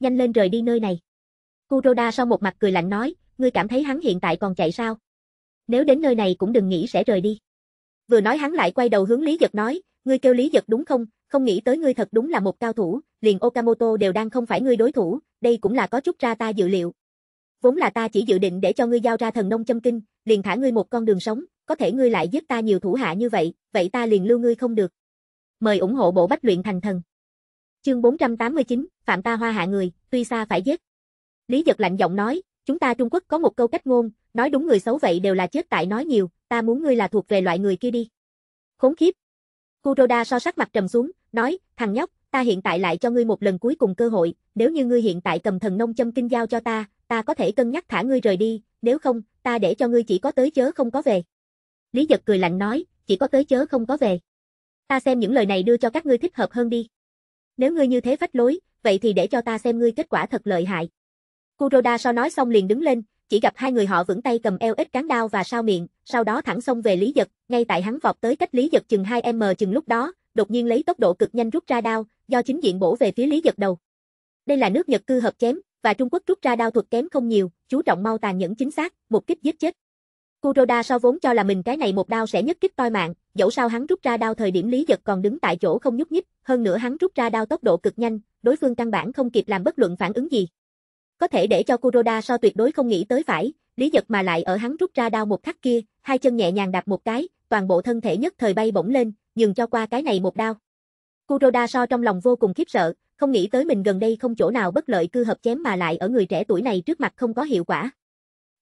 Nhanh lên rời đi nơi này. Kuroda So một mặt cười lạnh nói, ngươi cảm thấy hắn hiện tại còn chạy sao? Nếu đến nơi này cũng đừng nghĩ sẽ rời đi. Vừa nói hắn lại quay đầu hướng Lý Giật nói, ngươi kêu lý giật đúng không, không nghĩ tới ngươi thật đúng là một cao thủ, liền Okamoto đều đang không phải ngươi đối thủ, đây cũng là có chút ra ta dự liệu. Vốn là ta chỉ dự định để cho ngươi giao ra thần nông châm kinh, liền thả ngươi một con đường sống, có thể ngươi lại giết ta nhiều thủ hạ như vậy, vậy ta liền lưu ngươi không được. Mời ủng hộ bộ bách luyện thành thần. Chương 489, Phạm ta hoa hạ người, tuy xa phải giết. Lý giật lạnh giọng nói, chúng ta Trung Quốc có một câu cách ngôn, nói đúng người xấu vậy đều là chết tại nói nhiều, ta muốn ngươi là thuộc về loại người kia đi. Khốn khiếp, Kuroda so sắc mặt trầm xuống, nói, thằng nhóc, ta hiện tại lại cho ngươi một lần cuối cùng cơ hội, nếu như ngươi hiện tại cầm thần nông châm kinh giao cho ta, ta có thể cân nhắc thả ngươi rời đi, nếu không, ta để cho ngươi chỉ có tới chớ không có về. Lý giật cười lạnh nói, chỉ có tới chớ không có về. Ta xem những lời này đưa cho các ngươi thích hợp hơn đi. Nếu ngươi như thế phách lối, vậy thì để cho ta xem ngươi kết quả thật lợi hại. Kuroda so nói xong liền đứng lên, chỉ gặp hai người họ vững tay cầm eo ít cán đao và sao miệng, sau đó thẳng xông về Lý Giật, ngay tại hắn vọt tới cách Lý Giật chừng 2m chừng lúc đó, đột nhiên lấy tốc độ cực nhanh rút ra đao, do chính diện bổ về phía Lý Giật đầu. Đây là nước Nhật cư hợp chém, và Trung Quốc rút ra đao thuật kém không nhiều, chú trọng mau tàn nhẫn chính xác, một kích giết chết. Kuroda so vốn cho là mình cái này một đao sẽ nhất kích toi mạng, dẫu sao hắn rút ra đao thời điểm Lý Giật còn đứng tại chỗ không nhúc nhích, hơn nữa hắn rút ra đao tốc độ cực nhanh, đối phương căn bản không kịp làm bất luận phản ứng gì. Có thể để cho Kuroda so tuyệt đối không nghĩ tới phải, Lý Giật mà lại ở hắn rút ra đao một khắc kia, hai chân nhẹ nhàng đạp một cái, toàn bộ thân thể nhất thời bay bổng lên, nhường cho qua cái này một đao. Kuroda so trong lòng vô cùng khiếp sợ, không nghĩ tới mình gần đây không chỗ nào bất lợi cư hợp chém mà lại ở người trẻ tuổi này trước mặt không có hiệu quả.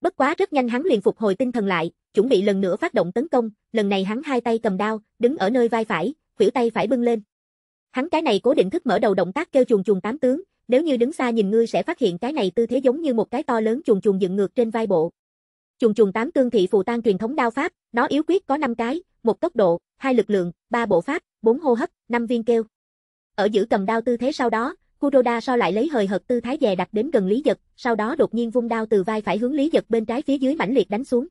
Bất quá rất nhanh hắn liền phục hồi tinh thần lại, chuẩn bị lần nữa phát động tấn công, lần này hắn hai tay cầm đao, đứng ở nơi vai phải, khuỷu tay phải bưng lên. Hắn cái này cố định thức mở đầu động tác kêu chuồng chuồng tám tướng, nếu như đứng xa nhìn ngươi sẽ phát hiện cái này tư thế giống như một cái to lớn chuồng chuồng dựng ngược trên vai bộ, chuồn chuồn tám tương thị phù tan truyền thống đao pháp, nó yếu quyết có 5 cái, một tốc độ, hai lực lượng, ba bộ pháp, bốn hô hấp, năm viên kêu. Ở giữ cầm đao tư thế sau đó, Kuroda so lại lấy hời hợt tư thái dè đặt đến gần Lý Giật, sau đó đột nhiên vung đao từ vai phải hướng Lý Giật bên trái phía dưới mãnh liệt đánh xuống.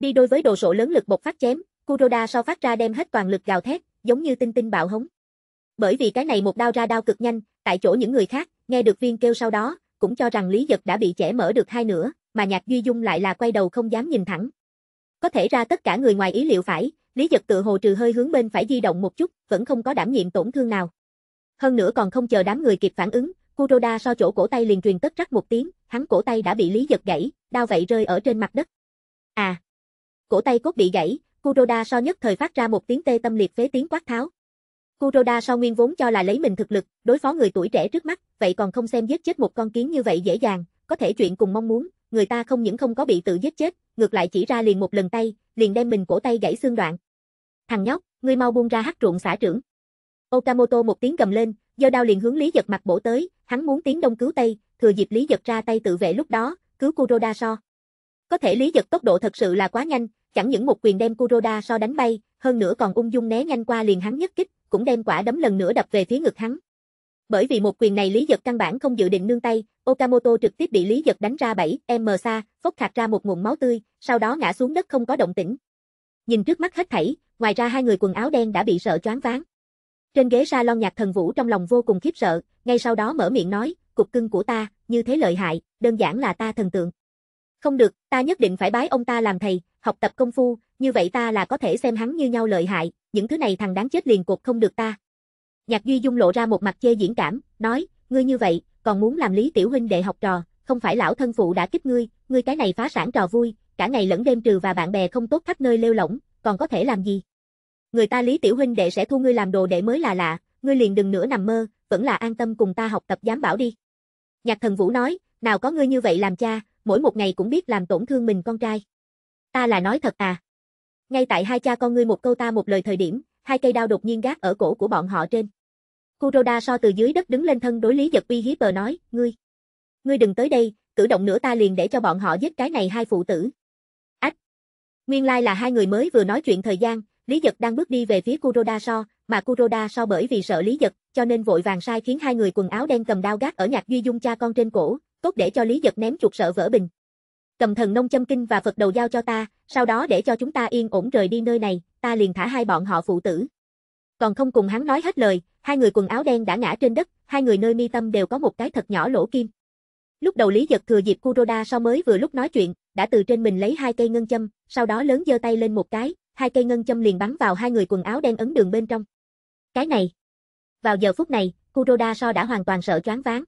Đi đôi với đồ sổ lớn lực bộc phát chém, Kuroda so phát ra đem hết toàn lực gào thét, giống như tinh tinh bạo hống. Bởi vì cái này một đao ra đao cực nhanh, tại chỗ những người khác, nghe được viên kêu sau đó, cũng cho rằng Lý Giật đã bị chẻ mở được hai nửa, mà Nhạc Duy Dung lại là quay đầu không dám nhìn thẳng. Có thể ra tất cả người ngoài ý liệu phải, Lý dật tự hồ trừ hơi hướng bên phải di động một chút, vẫn không có đảm nhiệm tổn thương nào. Hơn nữa còn không chờ đám người kịp phản ứng, Kuroda so chỗ cổ tay liền truyền tất rắc một tiếng, hắn cổ tay đã bị Lý dật gãy, đau vậy rơi ở trên mặt đất. À! Cổ tay cốt bị gãy, Kuroda so nhất thời phát ra một tiếng tê tâm liệt phế tiếng quát tháo. Kuroda so nguyên vốn cho là lấy mình thực lực, đối phó người tuổi trẻ trước mắt, vậy còn không xem giết chết một con kiến như vậy dễ dàng, có thể chuyện cùng mong muốn, người ta không những không có bị tự giết chết, ngược lại chỉ ra liền một lần tay, liền đem mình cổ tay gãy xương đoạn. Thằng nhóc, ngươi mau buông ra hắc ruộng xã trưởng. Okamoto một tiếng gầm lên, do đao liền hướng Lý Giật mặt bổ tới, hắn muốn tiến đông cứu tây, thừa dịp Lý Giật ra tay tự vệ lúc đó, cứu Kuroda so. Có thể Lý Giật tốc độ thật sự là quá nhanh, chẳng những một quyền đem Kuroda so đánh bay, hơn nữa còn ung dung né nhanh qua liền hắn nhất kích, cũng đem quả đấm lần nữa đập về phía ngực hắn. Bởi vì một quyền này Lý dật căn bản không dự định nương tay, Okamoto trực tiếp bị Lý dật đánh ra 7m xa, phốc khạc ra một ngụm máu tươi, sau đó ngã xuống đất không có động tĩnh. Nhìn trước mắt hết thảy, ngoài ra hai người quần áo đen đã bị sợ choáng váng. Trên ghế salon nhạc thần vũ trong lòng vô cùng khiếp sợ, ngay sau đó mở miệng nói, cục cưng của ta, như thế lợi hại, đơn giản là ta thần tượng. Không được, ta nhất định phải bái ông ta làm thầy, học tập công phu, như vậy ta là có thể xem hắn như nhau lợi hại, những thứ này thằng đáng chết liền cột không được ta. Nhạc Duy Dung lộ ra một mặt chê diễn cảm, nói, ngươi như vậy, còn muốn làm Lý Tiểu Huynh đệ học trò, không phải lão thân phụ đã kích ngươi, ngươi cái này phá sản trò vui, cả ngày lẫn đêm trừ và bạn bè không tốt khắp nơi lêu lỏng, còn có thể làm gì? Người ta Lý Tiểu Huynh đệ sẽ thu ngươi làm đồ đệ mới là lạ, ngươi liền đừng nữa nằm mơ, vẫn là an tâm cùng ta học tập giám bảo đi. Nhạc thần vũ nói, nào có ngươi như vậy làm cha, mỗi một ngày cũng biết làm tổn thương mình con trai. Ta là nói thật à. Ngay tại hai cha con ngươi một câu ta một lời thời điểm, hai cây đao đột nhiên gác ở cổ của bọn họ trên. Kuroda so từ dưới đất đứng lên thân đối Lý Giật uy hiếp bờ nói, ngươi, ngươi đừng tới đây, cử động nữa ta liền để cho bọn họ giết cái này hai phụ tử. Ách! Nguyên lai like là hai người mới vừa nói chuyện thời gian, Lý Giật đang bước đi về phía Kuroda so, mà Kuroda so bởi vì sợ Lý Giật, cho nên vội vàng sai khiến hai người quần áo đen cầm đao gác ở nhạc Duy Dung cha con trên cổ, tốt để cho Lý Giật ném chuột sợ vỡ bình. Cầm thần nông châm kinh và Phật đầu giao cho ta, sau đó để cho chúng ta yên ổn rời đi nơi này, ta liền thả hai bọn họ phụ tử. Còn không cùng hắn nói hết lời, Hai người quần áo đen đã ngã trên đất, hai người nơi mi tâm đều có một cái thật nhỏ lỗ kim. Lúc đầu Lý Giật thừa dịp Kuroda sau mới vừa lúc nói chuyện, đã từ trên mình lấy hai cây ngân châm, sau đó lớn giơ tay lên một cái, hai cây ngân châm liền bắn vào hai người quần áo đen ấn đường bên trong. Cái này. Vào giờ phút này, Kuroda so đã hoàn toàn sợ choáng váng.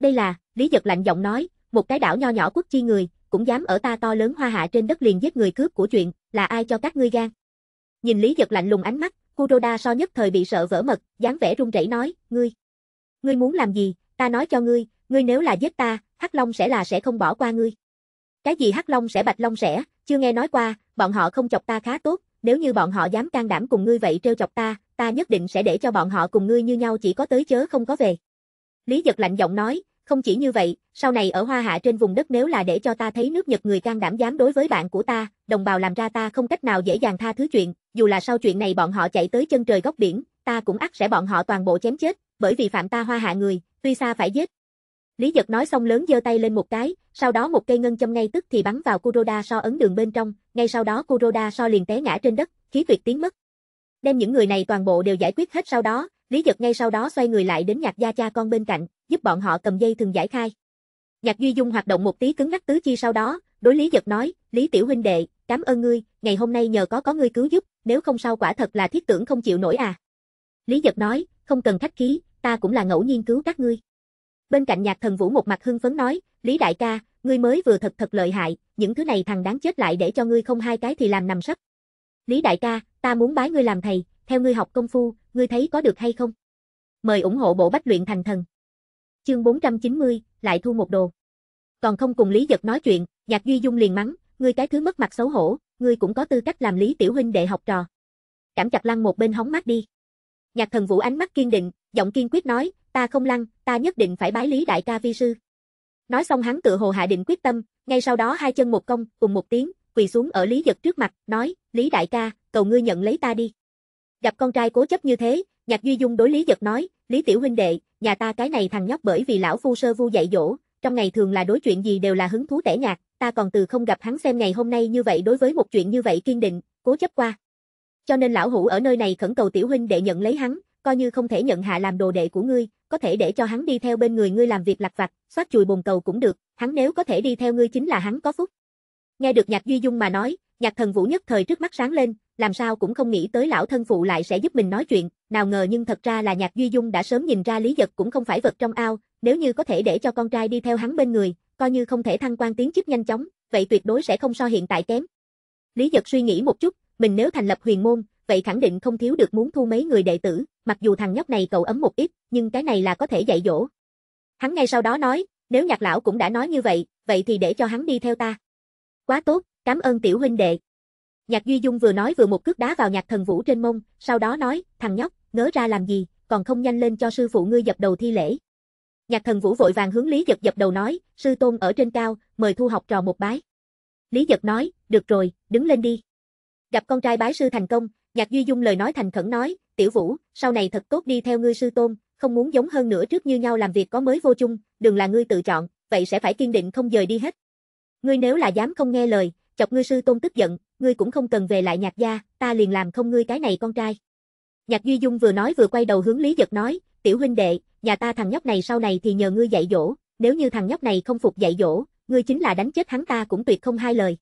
Đây là, Lý Giật lạnh giọng nói, một cái đảo nho nhỏ quốc chi người, cũng dám ở ta to lớn hoa hạ trên đất liền giết người cướp của chuyện, là ai cho các ngươi gan. Nhìn Lý Giật lạnh lùng ánh mắt, Kuroda so nhất thời bị sợ vỡ mật, dáng vẻ run rẩy nói, ngươi, ngươi muốn làm gì, ta nói cho ngươi, ngươi nếu là giết ta, Hắc Long sẽ là sẽ không bỏ qua ngươi. Cái gì Hắc Long sẽ Bạch Long sẽ, chưa nghe nói qua, bọn họ không chọc ta khá tốt, nếu như bọn họ dám can đảm cùng ngươi vậy trêu chọc ta, ta nhất định sẽ để cho bọn họ cùng ngươi như nhau chỉ có tới chớ không có về. Lý Giật lạnh giọng nói, không chỉ như vậy, sau này ở Hoa Hạ trên vùng đất nếu là để cho ta thấy nước Nhật người can đảm dám đối với bạn của ta, đồng bào làm ra ta không cách nào dễ dàng tha thứ chuyện, dù là sau chuyện này bọn họ chạy tới chân trời góc biển, ta cũng ắt sẽ bọn họ toàn bộ chém chết, bởi vì phạm ta Hoa Hạ người, tuy xa phải giết. Lý Dật nói xong lớn giơ tay lên một cái, sau đó một cây ngân châm ngay tức thì bắn vào Kuroda so ấn đường bên trong, ngay sau đó Kuroda so liền té ngã trên đất, khí tuyệt tiếng mất. Đem những người này toàn bộ đều giải quyết hết sau đó, Lý Dật ngay sau đó xoay người lại đến nhạc gia cha con bên cạnh, giúp bọn họ cầm dây thường giải khai. Nhạc Duy Dung hoạt động một tí cứng ngắc tứ chi sau đó, đối Lý Giật nói, Lý Tiểu Huynh Đệ, cảm ơn ngươi, ngày hôm nay nhờ có có ngươi cứu giúp, nếu không sao quả thật là thiết tưởng không chịu nổi à. Lý Giật nói, không cần khách khí, ta cũng là ngẫu nhiên cứu các ngươi. Bên cạnh nhạc thần vũ một mặt hưng phấn nói, Lý Đại ca, ngươi mới vừa thật thật lợi hại, những thứ này thằng đáng chết lại để cho ngươi không hai cái thì làm nằm sấp. Lý Đại ca, ta muốn bái ngươi làm thầy, theo ngươi học công phu, ngươi thấy có được hay không? Mời ủng hộ bộ bách luyện thành thần chương 490, lại thu một đồ. Còn không cùng Lý Giật nói chuyện, Nhạc Duy Dung liền mắng, ngươi cái thứ mất mặt xấu hổ, ngươi cũng có tư cách làm Lý Tiểu Huynh đệ học trò. Cảm chặt lăng một bên hóng mắt đi. Nhạc thần vũ ánh mắt kiên định, giọng kiên quyết nói, ta không lăng, ta nhất định phải bái Lý Đại ca vi sư. Nói xong hắn tự hồ hạ định quyết tâm, ngay sau đó hai chân một công cùng một tiếng, quỳ xuống ở Lý Giật trước mặt, nói, Lý Đại ca, cầu ngươi nhận lấy ta đi. Gặp con trai cố chấp như thế, Nhạc Duy Dung đối Lý Giật nói, Lý Tiểu Huynh Đệ, nhà ta cái này thằng nhóc bởi vì lão phu sơ vu dạy dỗ, trong ngày thường là đối chuyện gì đều là hứng thú tẻ nhạt, ta còn từ không gặp hắn xem ngày hôm nay như vậy đối với một chuyện như vậy kiên định, cố chấp qua. Cho nên lão hủ ở nơi này khẩn cầu Tiểu Huynh Đệ nhận lấy hắn, coi như không thể nhận hạ làm đồ đệ của ngươi, có thể để cho hắn đi theo bên người ngươi làm việc lặt vặt, xoát chùi bồn cầu cũng được, hắn nếu có thể đi theo ngươi chính là hắn có phúc. Nghe được Nhạc Duy Dung mà nói, Nhạc Thần Vũ nhất thời trước mắt sáng lên, làm sao cũng không nghĩ tới lão thân phụ lại sẽ giúp mình nói chuyện, nào ngờ nhưng thật ra là Nhạc Duy Dung đã sớm nhìn ra Lý Giật cũng không phải vật trong ao, nếu như có thể để cho con trai đi theo hắn bên người, coi như không thể thăng quan tiến chức nhanh chóng, vậy tuyệt đối sẽ không so hiện tại kém. Lý Giật suy nghĩ một chút, mình nếu thành lập huyền môn, vậy khẳng định không thiếu được muốn thu mấy người đệ tử, mặc dù thằng nhóc này cậu ấm một ít, nhưng cái này là có thể dạy dỗ. Hắn ngay sau đó nói, nếu nhạc lão cũng đã nói như vậy, vậy thì để cho hắn đi theo ta. Quá tốt, cảm ơn tiểu huynh đệ. Nhạc Duy Dung vừa nói vừa một cước đá vào nhạc thần vũ trên mông, sau đó nói, thằng nhóc, ngớ ra làm gì, còn không nhanh lên cho sư phụ ngươi dập đầu thi lễ. Nhạc thần vũ vội vàng hướng Lý Dật dập đầu nói, sư tôn ở trên cao, mời thu học trò một bái. Lý Dật nói, được rồi, đứng lên đi. Gặp con trai bái sư thành công, nhạc Duy Dung lời nói thành khẩn nói, tiểu vũ, sau này thật tốt đi theo ngươi sư tôn, không muốn giống hơn nữa trước như nhau làm việc có mới vô chung, đừng là ngươi tự chọn, vậy sẽ phải kiên định không rời đi hết. Ngươi nếu là dám không nghe lời, chọc ngươi sư tôn tức giận, ngươi cũng không cần về lại nhạc gia, ta liền làm không ngươi cái này con trai. Nhạc Duy Dung vừa nói vừa quay đầu hướng Lý Giật nói, tiểu huynh đệ, nhà ta thằng nhóc này sau này thì nhờ ngươi dạy dỗ, nếu như thằng nhóc này không phục dạy dỗ, ngươi chính là đánh chết hắn ta cũng tuyệt không hai lời.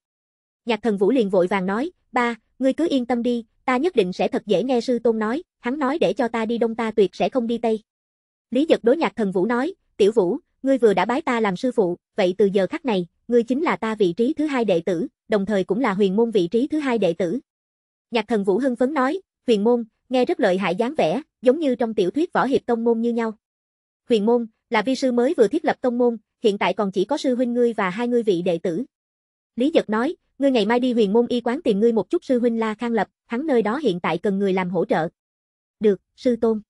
Nhạc thần vũ liền vội vàng nói, ba, ngươi cứ yên tâm đi, ta nhất định sẽ thật dễ nghe sư tôn nói, hắn nói để cho ta đi đông ta tuyệt sẽ không đi tây. Lý dật đối nhạc thần vũ nói, tiểu vũ, ngươi vừa đã bái ta làm sư phụ, vậy từ giờ khắc này, ngươi chính là ta vị trí thứ hai đệ tử, đồng thời cũng là huyền môn vị trí thứ hai đệ tử. Nhạc thần Vũ Hưng phấn nói, huyền môn, nghe rất lợi hại dáng vẻ, giống như trong tiểu thuyết võ hiệp tông môn như nhau. Huyền môn, là vi sư mới vừa thiết lập tông môn, hiện tại còn chỉ có sư huynh ngươi và hai ngươi vị đệ tử. Lý Dật nói, ngươi ngày mai đi huyền môn y quán tìm ngươi một chút sư huynh La Khang Lập, hắn nơi đó hiện tại cần người làm hỗ trợ. Được, sư tôn.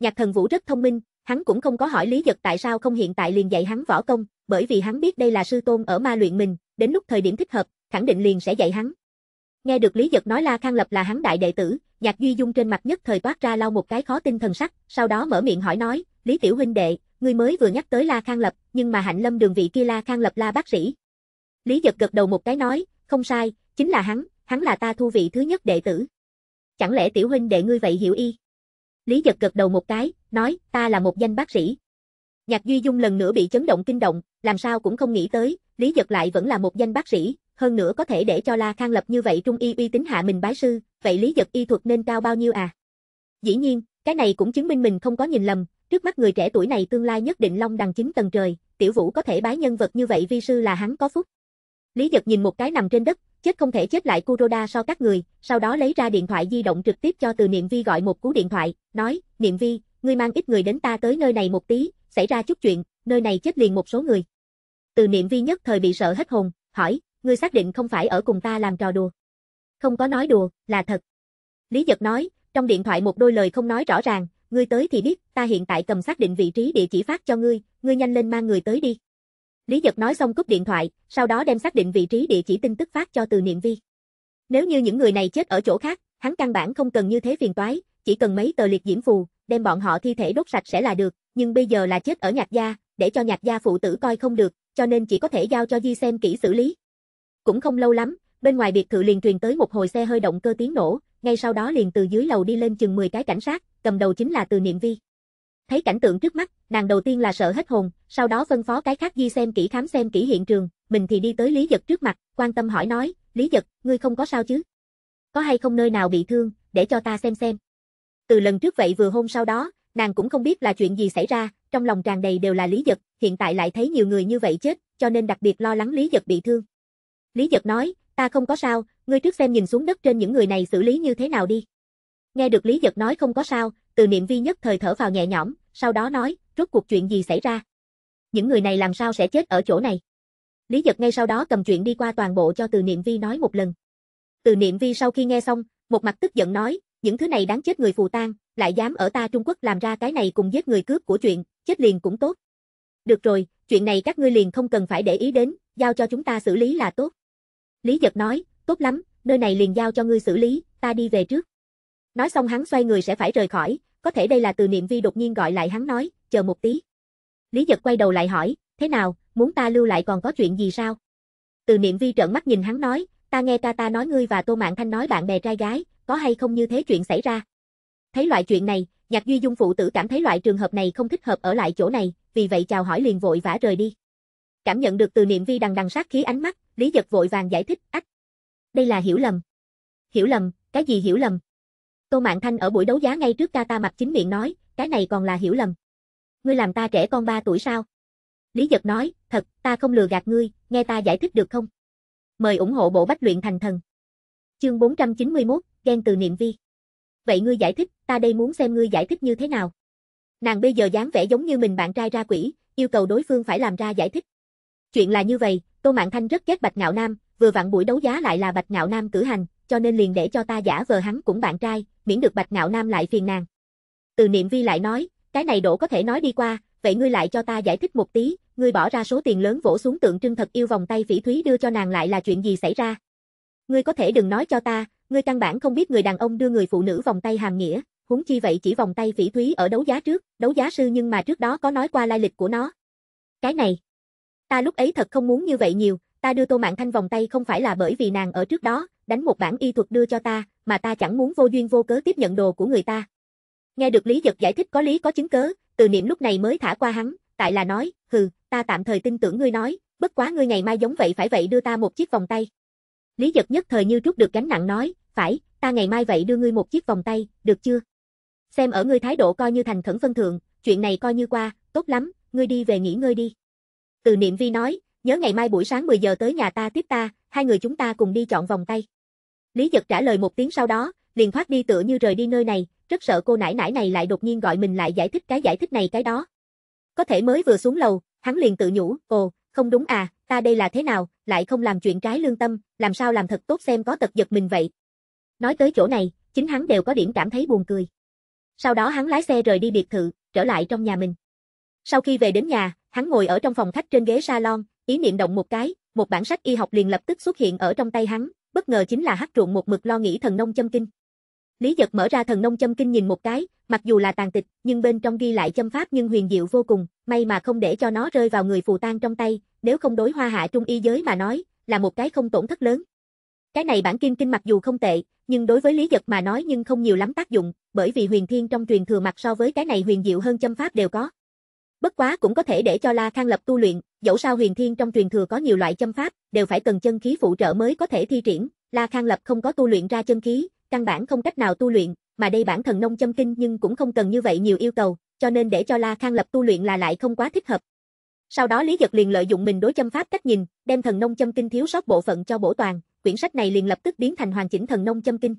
Nhạc thần Vũ rất thông minh, hắn cũng không có hỏi Lý Dật tại sao không hiện tại liền dạy hắn võ công, bởi vì hắn biết đây là sư tôn ở ma luyện mình, đến lúc thời điểm thích hợp, khẳng định liền sẽ dạy hắn. Nghe được Lý Giật nói La Khang Lập là hắn đại đệ tử, Nhạc Duy Dung trên mặt nhất thời toát ra lau một cái khó tin thần sắc, sau đó mở miệng hỏi nói, Lý Tiểu Huynh đệ, ngươi mới vừa nhắc tới La Khang Lập, nhưng mà hạnh lâm đường vị kia La Khang Lập là bác sĩ. Lý Giật gật đầu một cái nói, không sai, chính là hắn, hắn là ta thu vị thứ nhất đệ tử. Chẳng lẽ Tiểu Huynh đệ ngươi vậy hiểu y? Lý Giật gật đầu một cái, nói, ta là một danh bác sĩ, Nhạc Duy Dung lần nữa bị chấn động kinh động, làm sao cũng không nghĩ tới, Lý Giật lại vẫn là một danh bác sĩ, hơn nữa có thể để cho La Khang lập như vậy trung y uy tín hạ mình bái sư, vậy Lý Giật y thuật nên cao bao nhiêu à? Dĩ nhiên, cái này cũng chứng minh mình không có nhìn lầm, trước mắt người trẻ tuổi này tương lai nhất định long đằng chính tầng trời, tiểu vũ có thể bái nhân vật như vậy vi sư là hắn có phúc. Lý Giật nhìn một cái nằm trên đất, chết không thể chết lại Kuroda so các người, sau đó lấy ra điện thoại di động trực tiếp cho từ Niệm Vi gọi một cú điện thoại, nói, Niệm Vi, ngươi mang ít người đến ta tới nơi này một tí, xảy ra chút chuyện, nơi này chết liền một số người. Từ niệm vi nhất thời bị sợ hết hồn, hỏi, ngươi xác định không phải ở cùng ta làm trò đùa. Không có nói đùa, là thật. Lý giật nói, trong điện thoại một đôi lời không nói rõ ràng, ngươi tới thì biết, ta hiện tại cầm xác định vị trí địa chỉ phát cho ngươi, ngươi nhanh lên mang người tới đi. Lý Giật nói xong cúp điện thoại, sau đó đem xác định vị trí địa chỉ tin tức phát cho Từ Niệm Vi. Nếu như những người này chết ở chỗ khác, hắn căn bản không cần như thế phiền toái, chỉ cần mấy tờ liệt diễm phù, đem bọn họ thi thể đốt sạch sẽ là được, nhưng bây giờ là chết ở nhạc gia, để cho nhạc gia phụ tử coi không được, cho nên chỉ có thể giao cho Di xem kỹ xử lý. Cũng không lâu lắm, bên ngoài biệt thự liền truyền tới một hồi xe hơi động cơ tiếng nổ, ngay sau đó liền từ dưới lầu đi lên chừng 10 cái cảnh sát, cầm đầu chính là Từ Niệm Vi. Thấy cảnh tượng trước mắt, nàng đầu tiên là sợ hết hồn, sau đó phân phó cái khác Di xem kỹ khám xem kỹ hiện trường, mình thì đi tới Lý Giật trước mặt, quan tâm hỏi nói, Lý Giật, ngươi không có sao chứ? Có hay không nơi nào bị thương, để cho ta xem xem. Từ lần trước vậy vừa hôm sau đó, Nàng cũng không biết là chuyện gì xảy ra, trong lòng tràn đầy đều là Lý Dật, hiện tại lại thấy nhiều người như vậy chết, cho nên đặc biệt lo lắng Lý Dật bị thương. Lý Dật nói, ta không có sao, ngươi trước xem nhìn xuống đất trên những người này xử lý như thế nào đi. Nghe được Lý Dật nói không có sao, từ niệm vi nhất thời thở vào nhẹ nhõm, sau đó nói, rốt cuộc chuyện gì xảy ra. Những người này làm sao sẽ chết ở chỗ này. Lý Dật ngay sau đó cầm chuyện đi qua toàn bộ cho từ niệm vi nói một lần. Từ niệm vi sau khi nghe xong, một mặt tức giận nói, những thứ này đáng chết người phù tang, lại dám ở ta Trung Quốc làm ra cái này cùng giết người cướp của chuyện, chết liền cũng tốt. Được rồi, chuyện này các ngươi liền không cần phải để ý đến, giao cho chúng ta xử lý là tốt. Lý Giật nói, tốt lắm, nơi này liền giao cho ngươi xử lý, ta đi về trước. Nói xong hắn xoay người sẽ phải rời khỏi, có thể đây là từ niệm vi đột nhiên gọi lại hắn nói, chờ một tí. Lý Giật quay đầu lại hỏi, thế nào, muốn ta lưu lại còn có chuyện gì sao? Từ niệm vi trợn mắt nhìn hắn nói, ta nghe ta ta nói ngươi và Tô Mạng Thanh nói bạn bè trai gái, có hay không như thế chuyện xảy ra? Thấy loại chuyện này, Nhạc Duy Dung phụ tử cảm thấy loại trường hợp này không thích hợp ở lại chỗ này, vì vậy chào hỏi liền vội vã rời đi. Cảm nhận được từ niệm vi đằng đằng sát khí ánh mắt, Lý Dật vội vàng giải thích, ách. Đây là hiểu lầm. Hiểu lầm, cái gì hiểu lầm? Tô Mạng Thanh ở buổi đấu giá ngay trước ca ta mặt chính miệng nói, cái này còn là hiểu lầm. Ngươi làm ta trẻ con 3 tuổi sao? Lý Dật nói, thật, ta không lừa gạt ngươi, nghe ta giải thích được không? Mời ủng hộ bộ bách luyện thành thần. Chương 491, ghen từ niệm vi vậy ngươi giải thích, ta đây muốn xem ngươi giải thích như thế nào. Nàng bây giờ dáng vẻ giống như mình bạn trai ra quỷ, yêu cầu đối phương phải làm ra giải thích. Chuyện là như vậy, Tô Mạn Thanh rất ghét Bạch Ngạo Nam, vừa vặn buổi đấu giá lại là Bạch Ngạo Nam cử hành, cho nên liền để cho ta giả vờ hắn cũng bạn trai, miễn được Bạch Ngạo Nam lại phiền nàng. Từ Niệm Vi lại nói, cái này đổ có thể nói đi qua, vậy ngươi lại cho ta giải thích một tí, ngươi bỏ ra số tiền lớn vỗ xuống tượng trưng thật yêu vòng tay phỉ thúy đưa cho nàng lại là chuyện gì xảy ra? Ngươi có thể đừng nói cho ta, Ngươi căn bản không biết người đàn ông đưa người phụ nữ vòng tay hàm nghĩa, huống chi vậy chỉ vòng tay phỉ thúy ở đấu giá trước, đấu giá sư nhưng mà trước đó có nói qua lai lịch của nó. Cái này, ta lúc ấy thật không muốn như vậy nhiều, ta đưa Tô Mạn Thanh vòng tay không phải là bởi vì nàng ở trước đó, đánh một bản y thuật đưa cho ta, mà ta chẳng muốn vô duyên vô cớ tiếp nhận đồ của người ta. Nghe được Lý giật giải thích có lý có chứng cớ, Từ Niệm lúc này mới thả qua hắn, tại là nói, hừ, ta tạm thời tin tưởng ngươi nói, bất quá ngươi ngày mai giống vậy phải vậy đưa ta một chiếc vòng tay. Lý giật nhất thời như trút được gánh nặng nói, phải, ta ngày mai vậy đưa ngươi một chiếc vòng tay, được chưa? Xem ở ngươi thái độ coi như thành khẩn phân thượng, chuyện này coi như qua, tốt lắm, ngươi đi về nghỉ ngơi đi. Từ niệm vi nói, nhớ ngày mai buổi sáng 10 giờ tới nhà ta tiếp ta, hai người chúng ta cùng đi chọn vòng tay. Lý giật trả lời một tiếng sau đó, liền thoát đi tựa như rời đi nơi này, rất sợ cô nãi nãi này lại đột nhiên gọi mình lại giải thích cái giải thích này cái đó. Có thể mới vừa xuống lầu, hắn liền tự nhủ, ồ, không đúng à, ta đây là thế nào, lại không làm chuyện trái lương tâm, làm sao làm thật tốt xem có tật giật mình vậy. Nói tới chỗ này, chính hắn đều có điểm cảm thấy buồn cười. Sau đó hắn lái xe rời đi biệt thự, trở lại trong nhà mình. Sau khi về đến nhà, hắn ngồi ở trong phòng khách trên ghế salon, ý niệm động một cái, một bản sách y học liền lập tức xuất hiện ở trong tay hắn, bất ngờ chính là hắc ruộng một mực lo nghĩ thần nông châm kinh. Lý giật mở ra thần nông châm kinh nhìn một cái, mặc dù là tàn tịch, nhưng bên trong ghi lại châm pháp nhưng huyền diệu vô cùng, may mà không để cho nó rơi vào người phù tang trong tay, nếu không đối hoa hạ trung y giới mà nói, là một cái không tổn thất lớn. Cái này bản kim kinh mặc dù không tệ, nhưng đối với Lý Giật mà nói nhưng không nhiều lắm tác dụng, bởi vì huyền thiên trong truyền thừa mặt so với cái này huyền diệu hơn châm pháp đều có. Bất quá cũng có thể để cho La Khang Lập tu luyện, dẫu sao huyền thiên trong truyền thừa có nhiều loại châm pháp, đều phải cần chân khí phụ trợ mới có thể thi triển, La Khang Lập không có tu luyện ra chân khí, căn bản không cách nào tu luyện, mà đây bản thần nông châm kinh nhưng cũng không cần như vậy nhiều yêu cầu, cho nên để cho La Khang Lập tu luyện là lại không quá thích hợp. Sau đó Lý Giật liền lợi dụng mình đối châm pháp cách nhìn, đem thần nông châm kinh thiếu sót bộ phận cho bổ toàn, quyển sách này liền lập tức biến thành hoàn chỉnh thần nông châm kinh.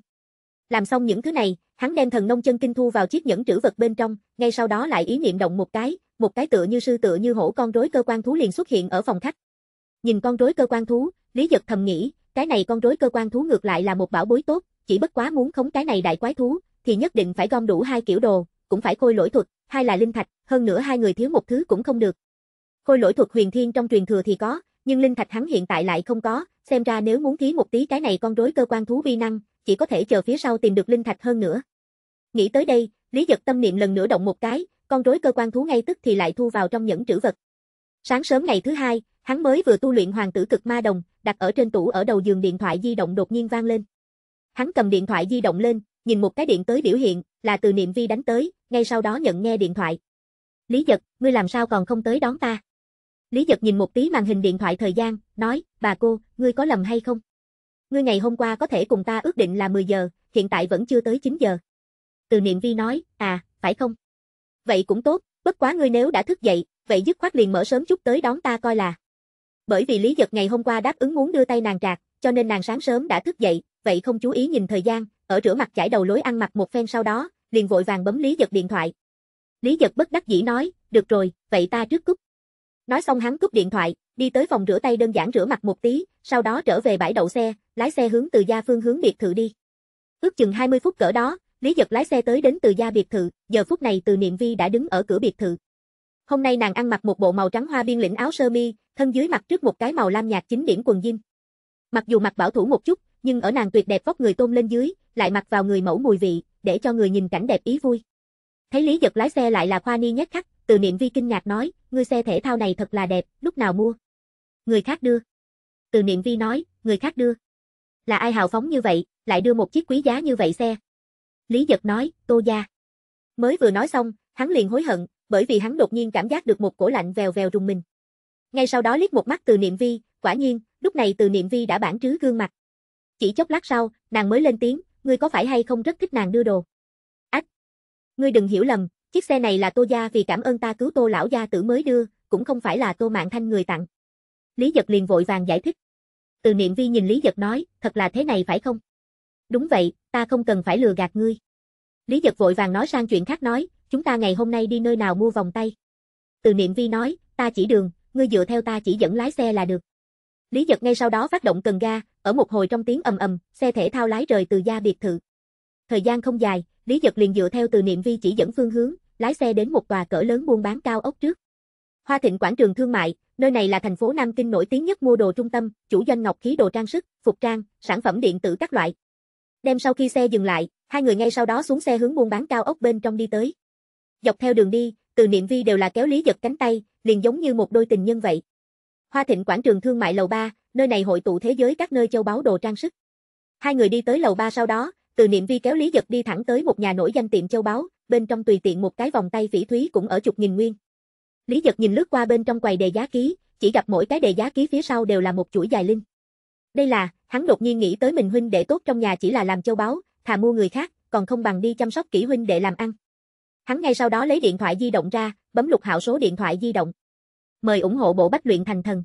Làm xong những thứ này, hắn đem thần nông chân kinh thu vào chiếc nhẫn trữ vật bên trong, ngay sau đó lại ý niệm động một cái, một cái tựa như sư tựa như hổ con rối cơ quan thú liền xuất hiện ở phòng khách. Nhìn con rối cơ quan thú, Lý Giật thầm nghĩ, cái này con rối cơ quan thú ngược lại là một bảo bối tốt, chỉ bất quá muốn khống cái này đại quái thú, thì nhất định phải gom đủ hai kiểu đồ, cũng phải khôi lỗi thuật, hai là linh thạch, hơn nữa hai người thiếu một thứ cũng không được. Khôi lỗi thuật huyền thiên trong truyền thừa thì có, nhưng linh thạch hắn hiện tại lại không có, xem ra nếu muốn thí một tí cái này con rối cơ quan thú vi năng, chỉ có thể chờ phía sau tìm được linh thạch hơn nữa. Nghĩ tới đây, Lý Giật tâm niệm lần nữa động một cái, con rối cơ quan thú ngay tức thì lại thu vào trong những trữ vật. Sáng sớm ngày thứ hai, hắn mới vừa tu luyện hoàng tử cực ma đồng, đặt ở trên tủ ở đầu giường điện thoại di động đột nhiên vang lên. Hắn cầm điện thoại di động lên, nhìn một cái điện tới biểu hiện, là từ niệm vi đánh tới, ngay sau đó nhận nghe điện thoại. Lý giật, ngươi làm sao còn không tới đón ta? Lý giật nhìn một tí màn hình điện thoại thời gian, nói, bà cô, ngươi có lầm hay không? Ngươi ngày hôm qua có thể cùng ta ước định là 10 giờ, hiện tại vẫn chưa tới 9 giờ. Từ niệm vi nói, à, phải không? Vậy cũng tốt, bất quá ngươi nếu đã thức dậy, vậy dứt khoát liền mở sớm chút tới đón ta coi là. Bởi vì Lý Giật ngày hôm qua đáp ứng muốn đưa tay nàng trạc, cho nên nàng sáng sớm đã thức dậy, vậy không chú ý nhìn thời gian, ở rửa mặt chải đầu lối ăn mặc một phen sau đó, liền vội vàng bấm Lý dật điện thoại. Lý dật bất đắc dĩ nói, được rồi, vậy ta trước cúp. Nói xong hắn cúp điện thoại, đi tới phòng rửa tay đơn giản rửa mặt một tí, sau đó trở về bãi đậu xe, lái xe hướng từ gia phương hướng biệt thự đi. Ước chừng 20 phút cỡ đó, Lý dật lái xe tới đến từ gia biệt thự, giờ phút này từ niệm vi đã đứng ở cửa biệt thự. Hôm nay nàng ăn mặc một bộ màu trắng hoa biên lĩnh áo sơ mi, thân dưới mặc trước một cái màu lam nhạt chính điểm quần jean. Mặc dù mặc bảo thủ một chút, nhưng ở nàng tuyệt đẹp vóc người tôn lên dưới, lại mặc vào người mẫu mùi vị, để cho người nhìn cảnh đẹp ý vui. Thấy Lý Giật lái xe lại là Khoa Ni nhét khắc, từ niệm vi kinh ngạc nói, ngươi xe thể thao này thật là đẹp, lúc nào mua? Người khác đưa. Từ niệm vi nói, người khác đưa. Là ai hào phóng như vậy, lại đưa một chiếc quý giá như vậy xe? Lý Giật nói, tô gia. Mới vừa nói xong, hắn liền hối hận, bởi vì hắn đột nhiên cảm giác được một cổ lạnh vèo vèo rùng mình. Ngay sau đó liếc một mắt từ niệm vi, quả nhiên, lúc này từ niệm vi đã bản trứ gương mặt. Chỉ chốc lát sau, nàng mới lên tiếng, ngươi có phải hay không rất thích nàng đưa đồ? Ách! Ngươi đừng hiểu lầm, chiếc xe này là Tô Gia vì cảm ơn ta cứu Tô lão gia tử mới đưa, cũng không phải là Tô Mạng Thanh người tặng. Lý Giật liền vội vàng giải thích. Từ niệm vi nhìn Lý Giật nói, thật là thế này phải không? Đúng vậy, ta không cần phải lừa gạt ngươi. Lý Giật vội vàng nói sang chuyện khác nói, chúng ta ngày hôm nay đi nơi nào mua vòng tay. Từ niệm vi nói, ta chỉ đường, ngươi dựa theo ta chỉ dẫn lái xe là được. Lý Giật ngay sau đó phát động cần ga, ở một hồi trong tiếng ầm ầm, xe thể thao lái rời từ gia biệt thự. Thời gian không dài, Lý Giật liền dựa theo từ niệm vi chỉ dẫn phương hướng, lái xe đến một tòa cỡ lớn buôn bán cao ốc trước. Hoa Thịnh quảng trường thương mại, nơi này là thành phố Nam Kinh nổi tiếng nhất mua đồ trung tâm, chủ doanh ngọc khí đồ trang sức, phục trang, sản phẩm điện tử các loại. đem sau khi xe dừng lại, hai người ngay sau đó xuống xe hướng buôn bán cao ốc bên trong đi tới. Dọc theo đường đi, từ niệm vi đều là kéo Lý Giật cánh tay, liền giống như một đôi tình nhân vậy. Hoa Thịnh quảng trường thương mại lầu 3, nơi này hội tụ thế giới các nơi châu báu đồ trang sức. Hai người đi tới lầu 3 sau đó, Từ Niệm Vi kéo Lý Dật đi thẳng tới một nhà nổi danh tiệm châu báu, bên trong tùy tiện một cái vòng tay phỉ thúy cũng ở chục nghìn nguyên. Lý Dật nhìn lướt qua bên trong quầy đề giá ký, chỉ gặp mỗi cái đề giá ký phía sau đều là một chuỗi dài linh. Đây là, hắn đột nhiên nghĩ tới mình huynh đệ tốt trong nhà chỉ là làm châu báu, thà mua người khác, còn không bằng đi chăm sóc kỹ huynh đệ làm ăn. Hắn ngay sau đó lấy điện thoại di động ra, bấm lục hảo số điện thoại di động. Mời ủng hộ bộ bách luyện thành thần.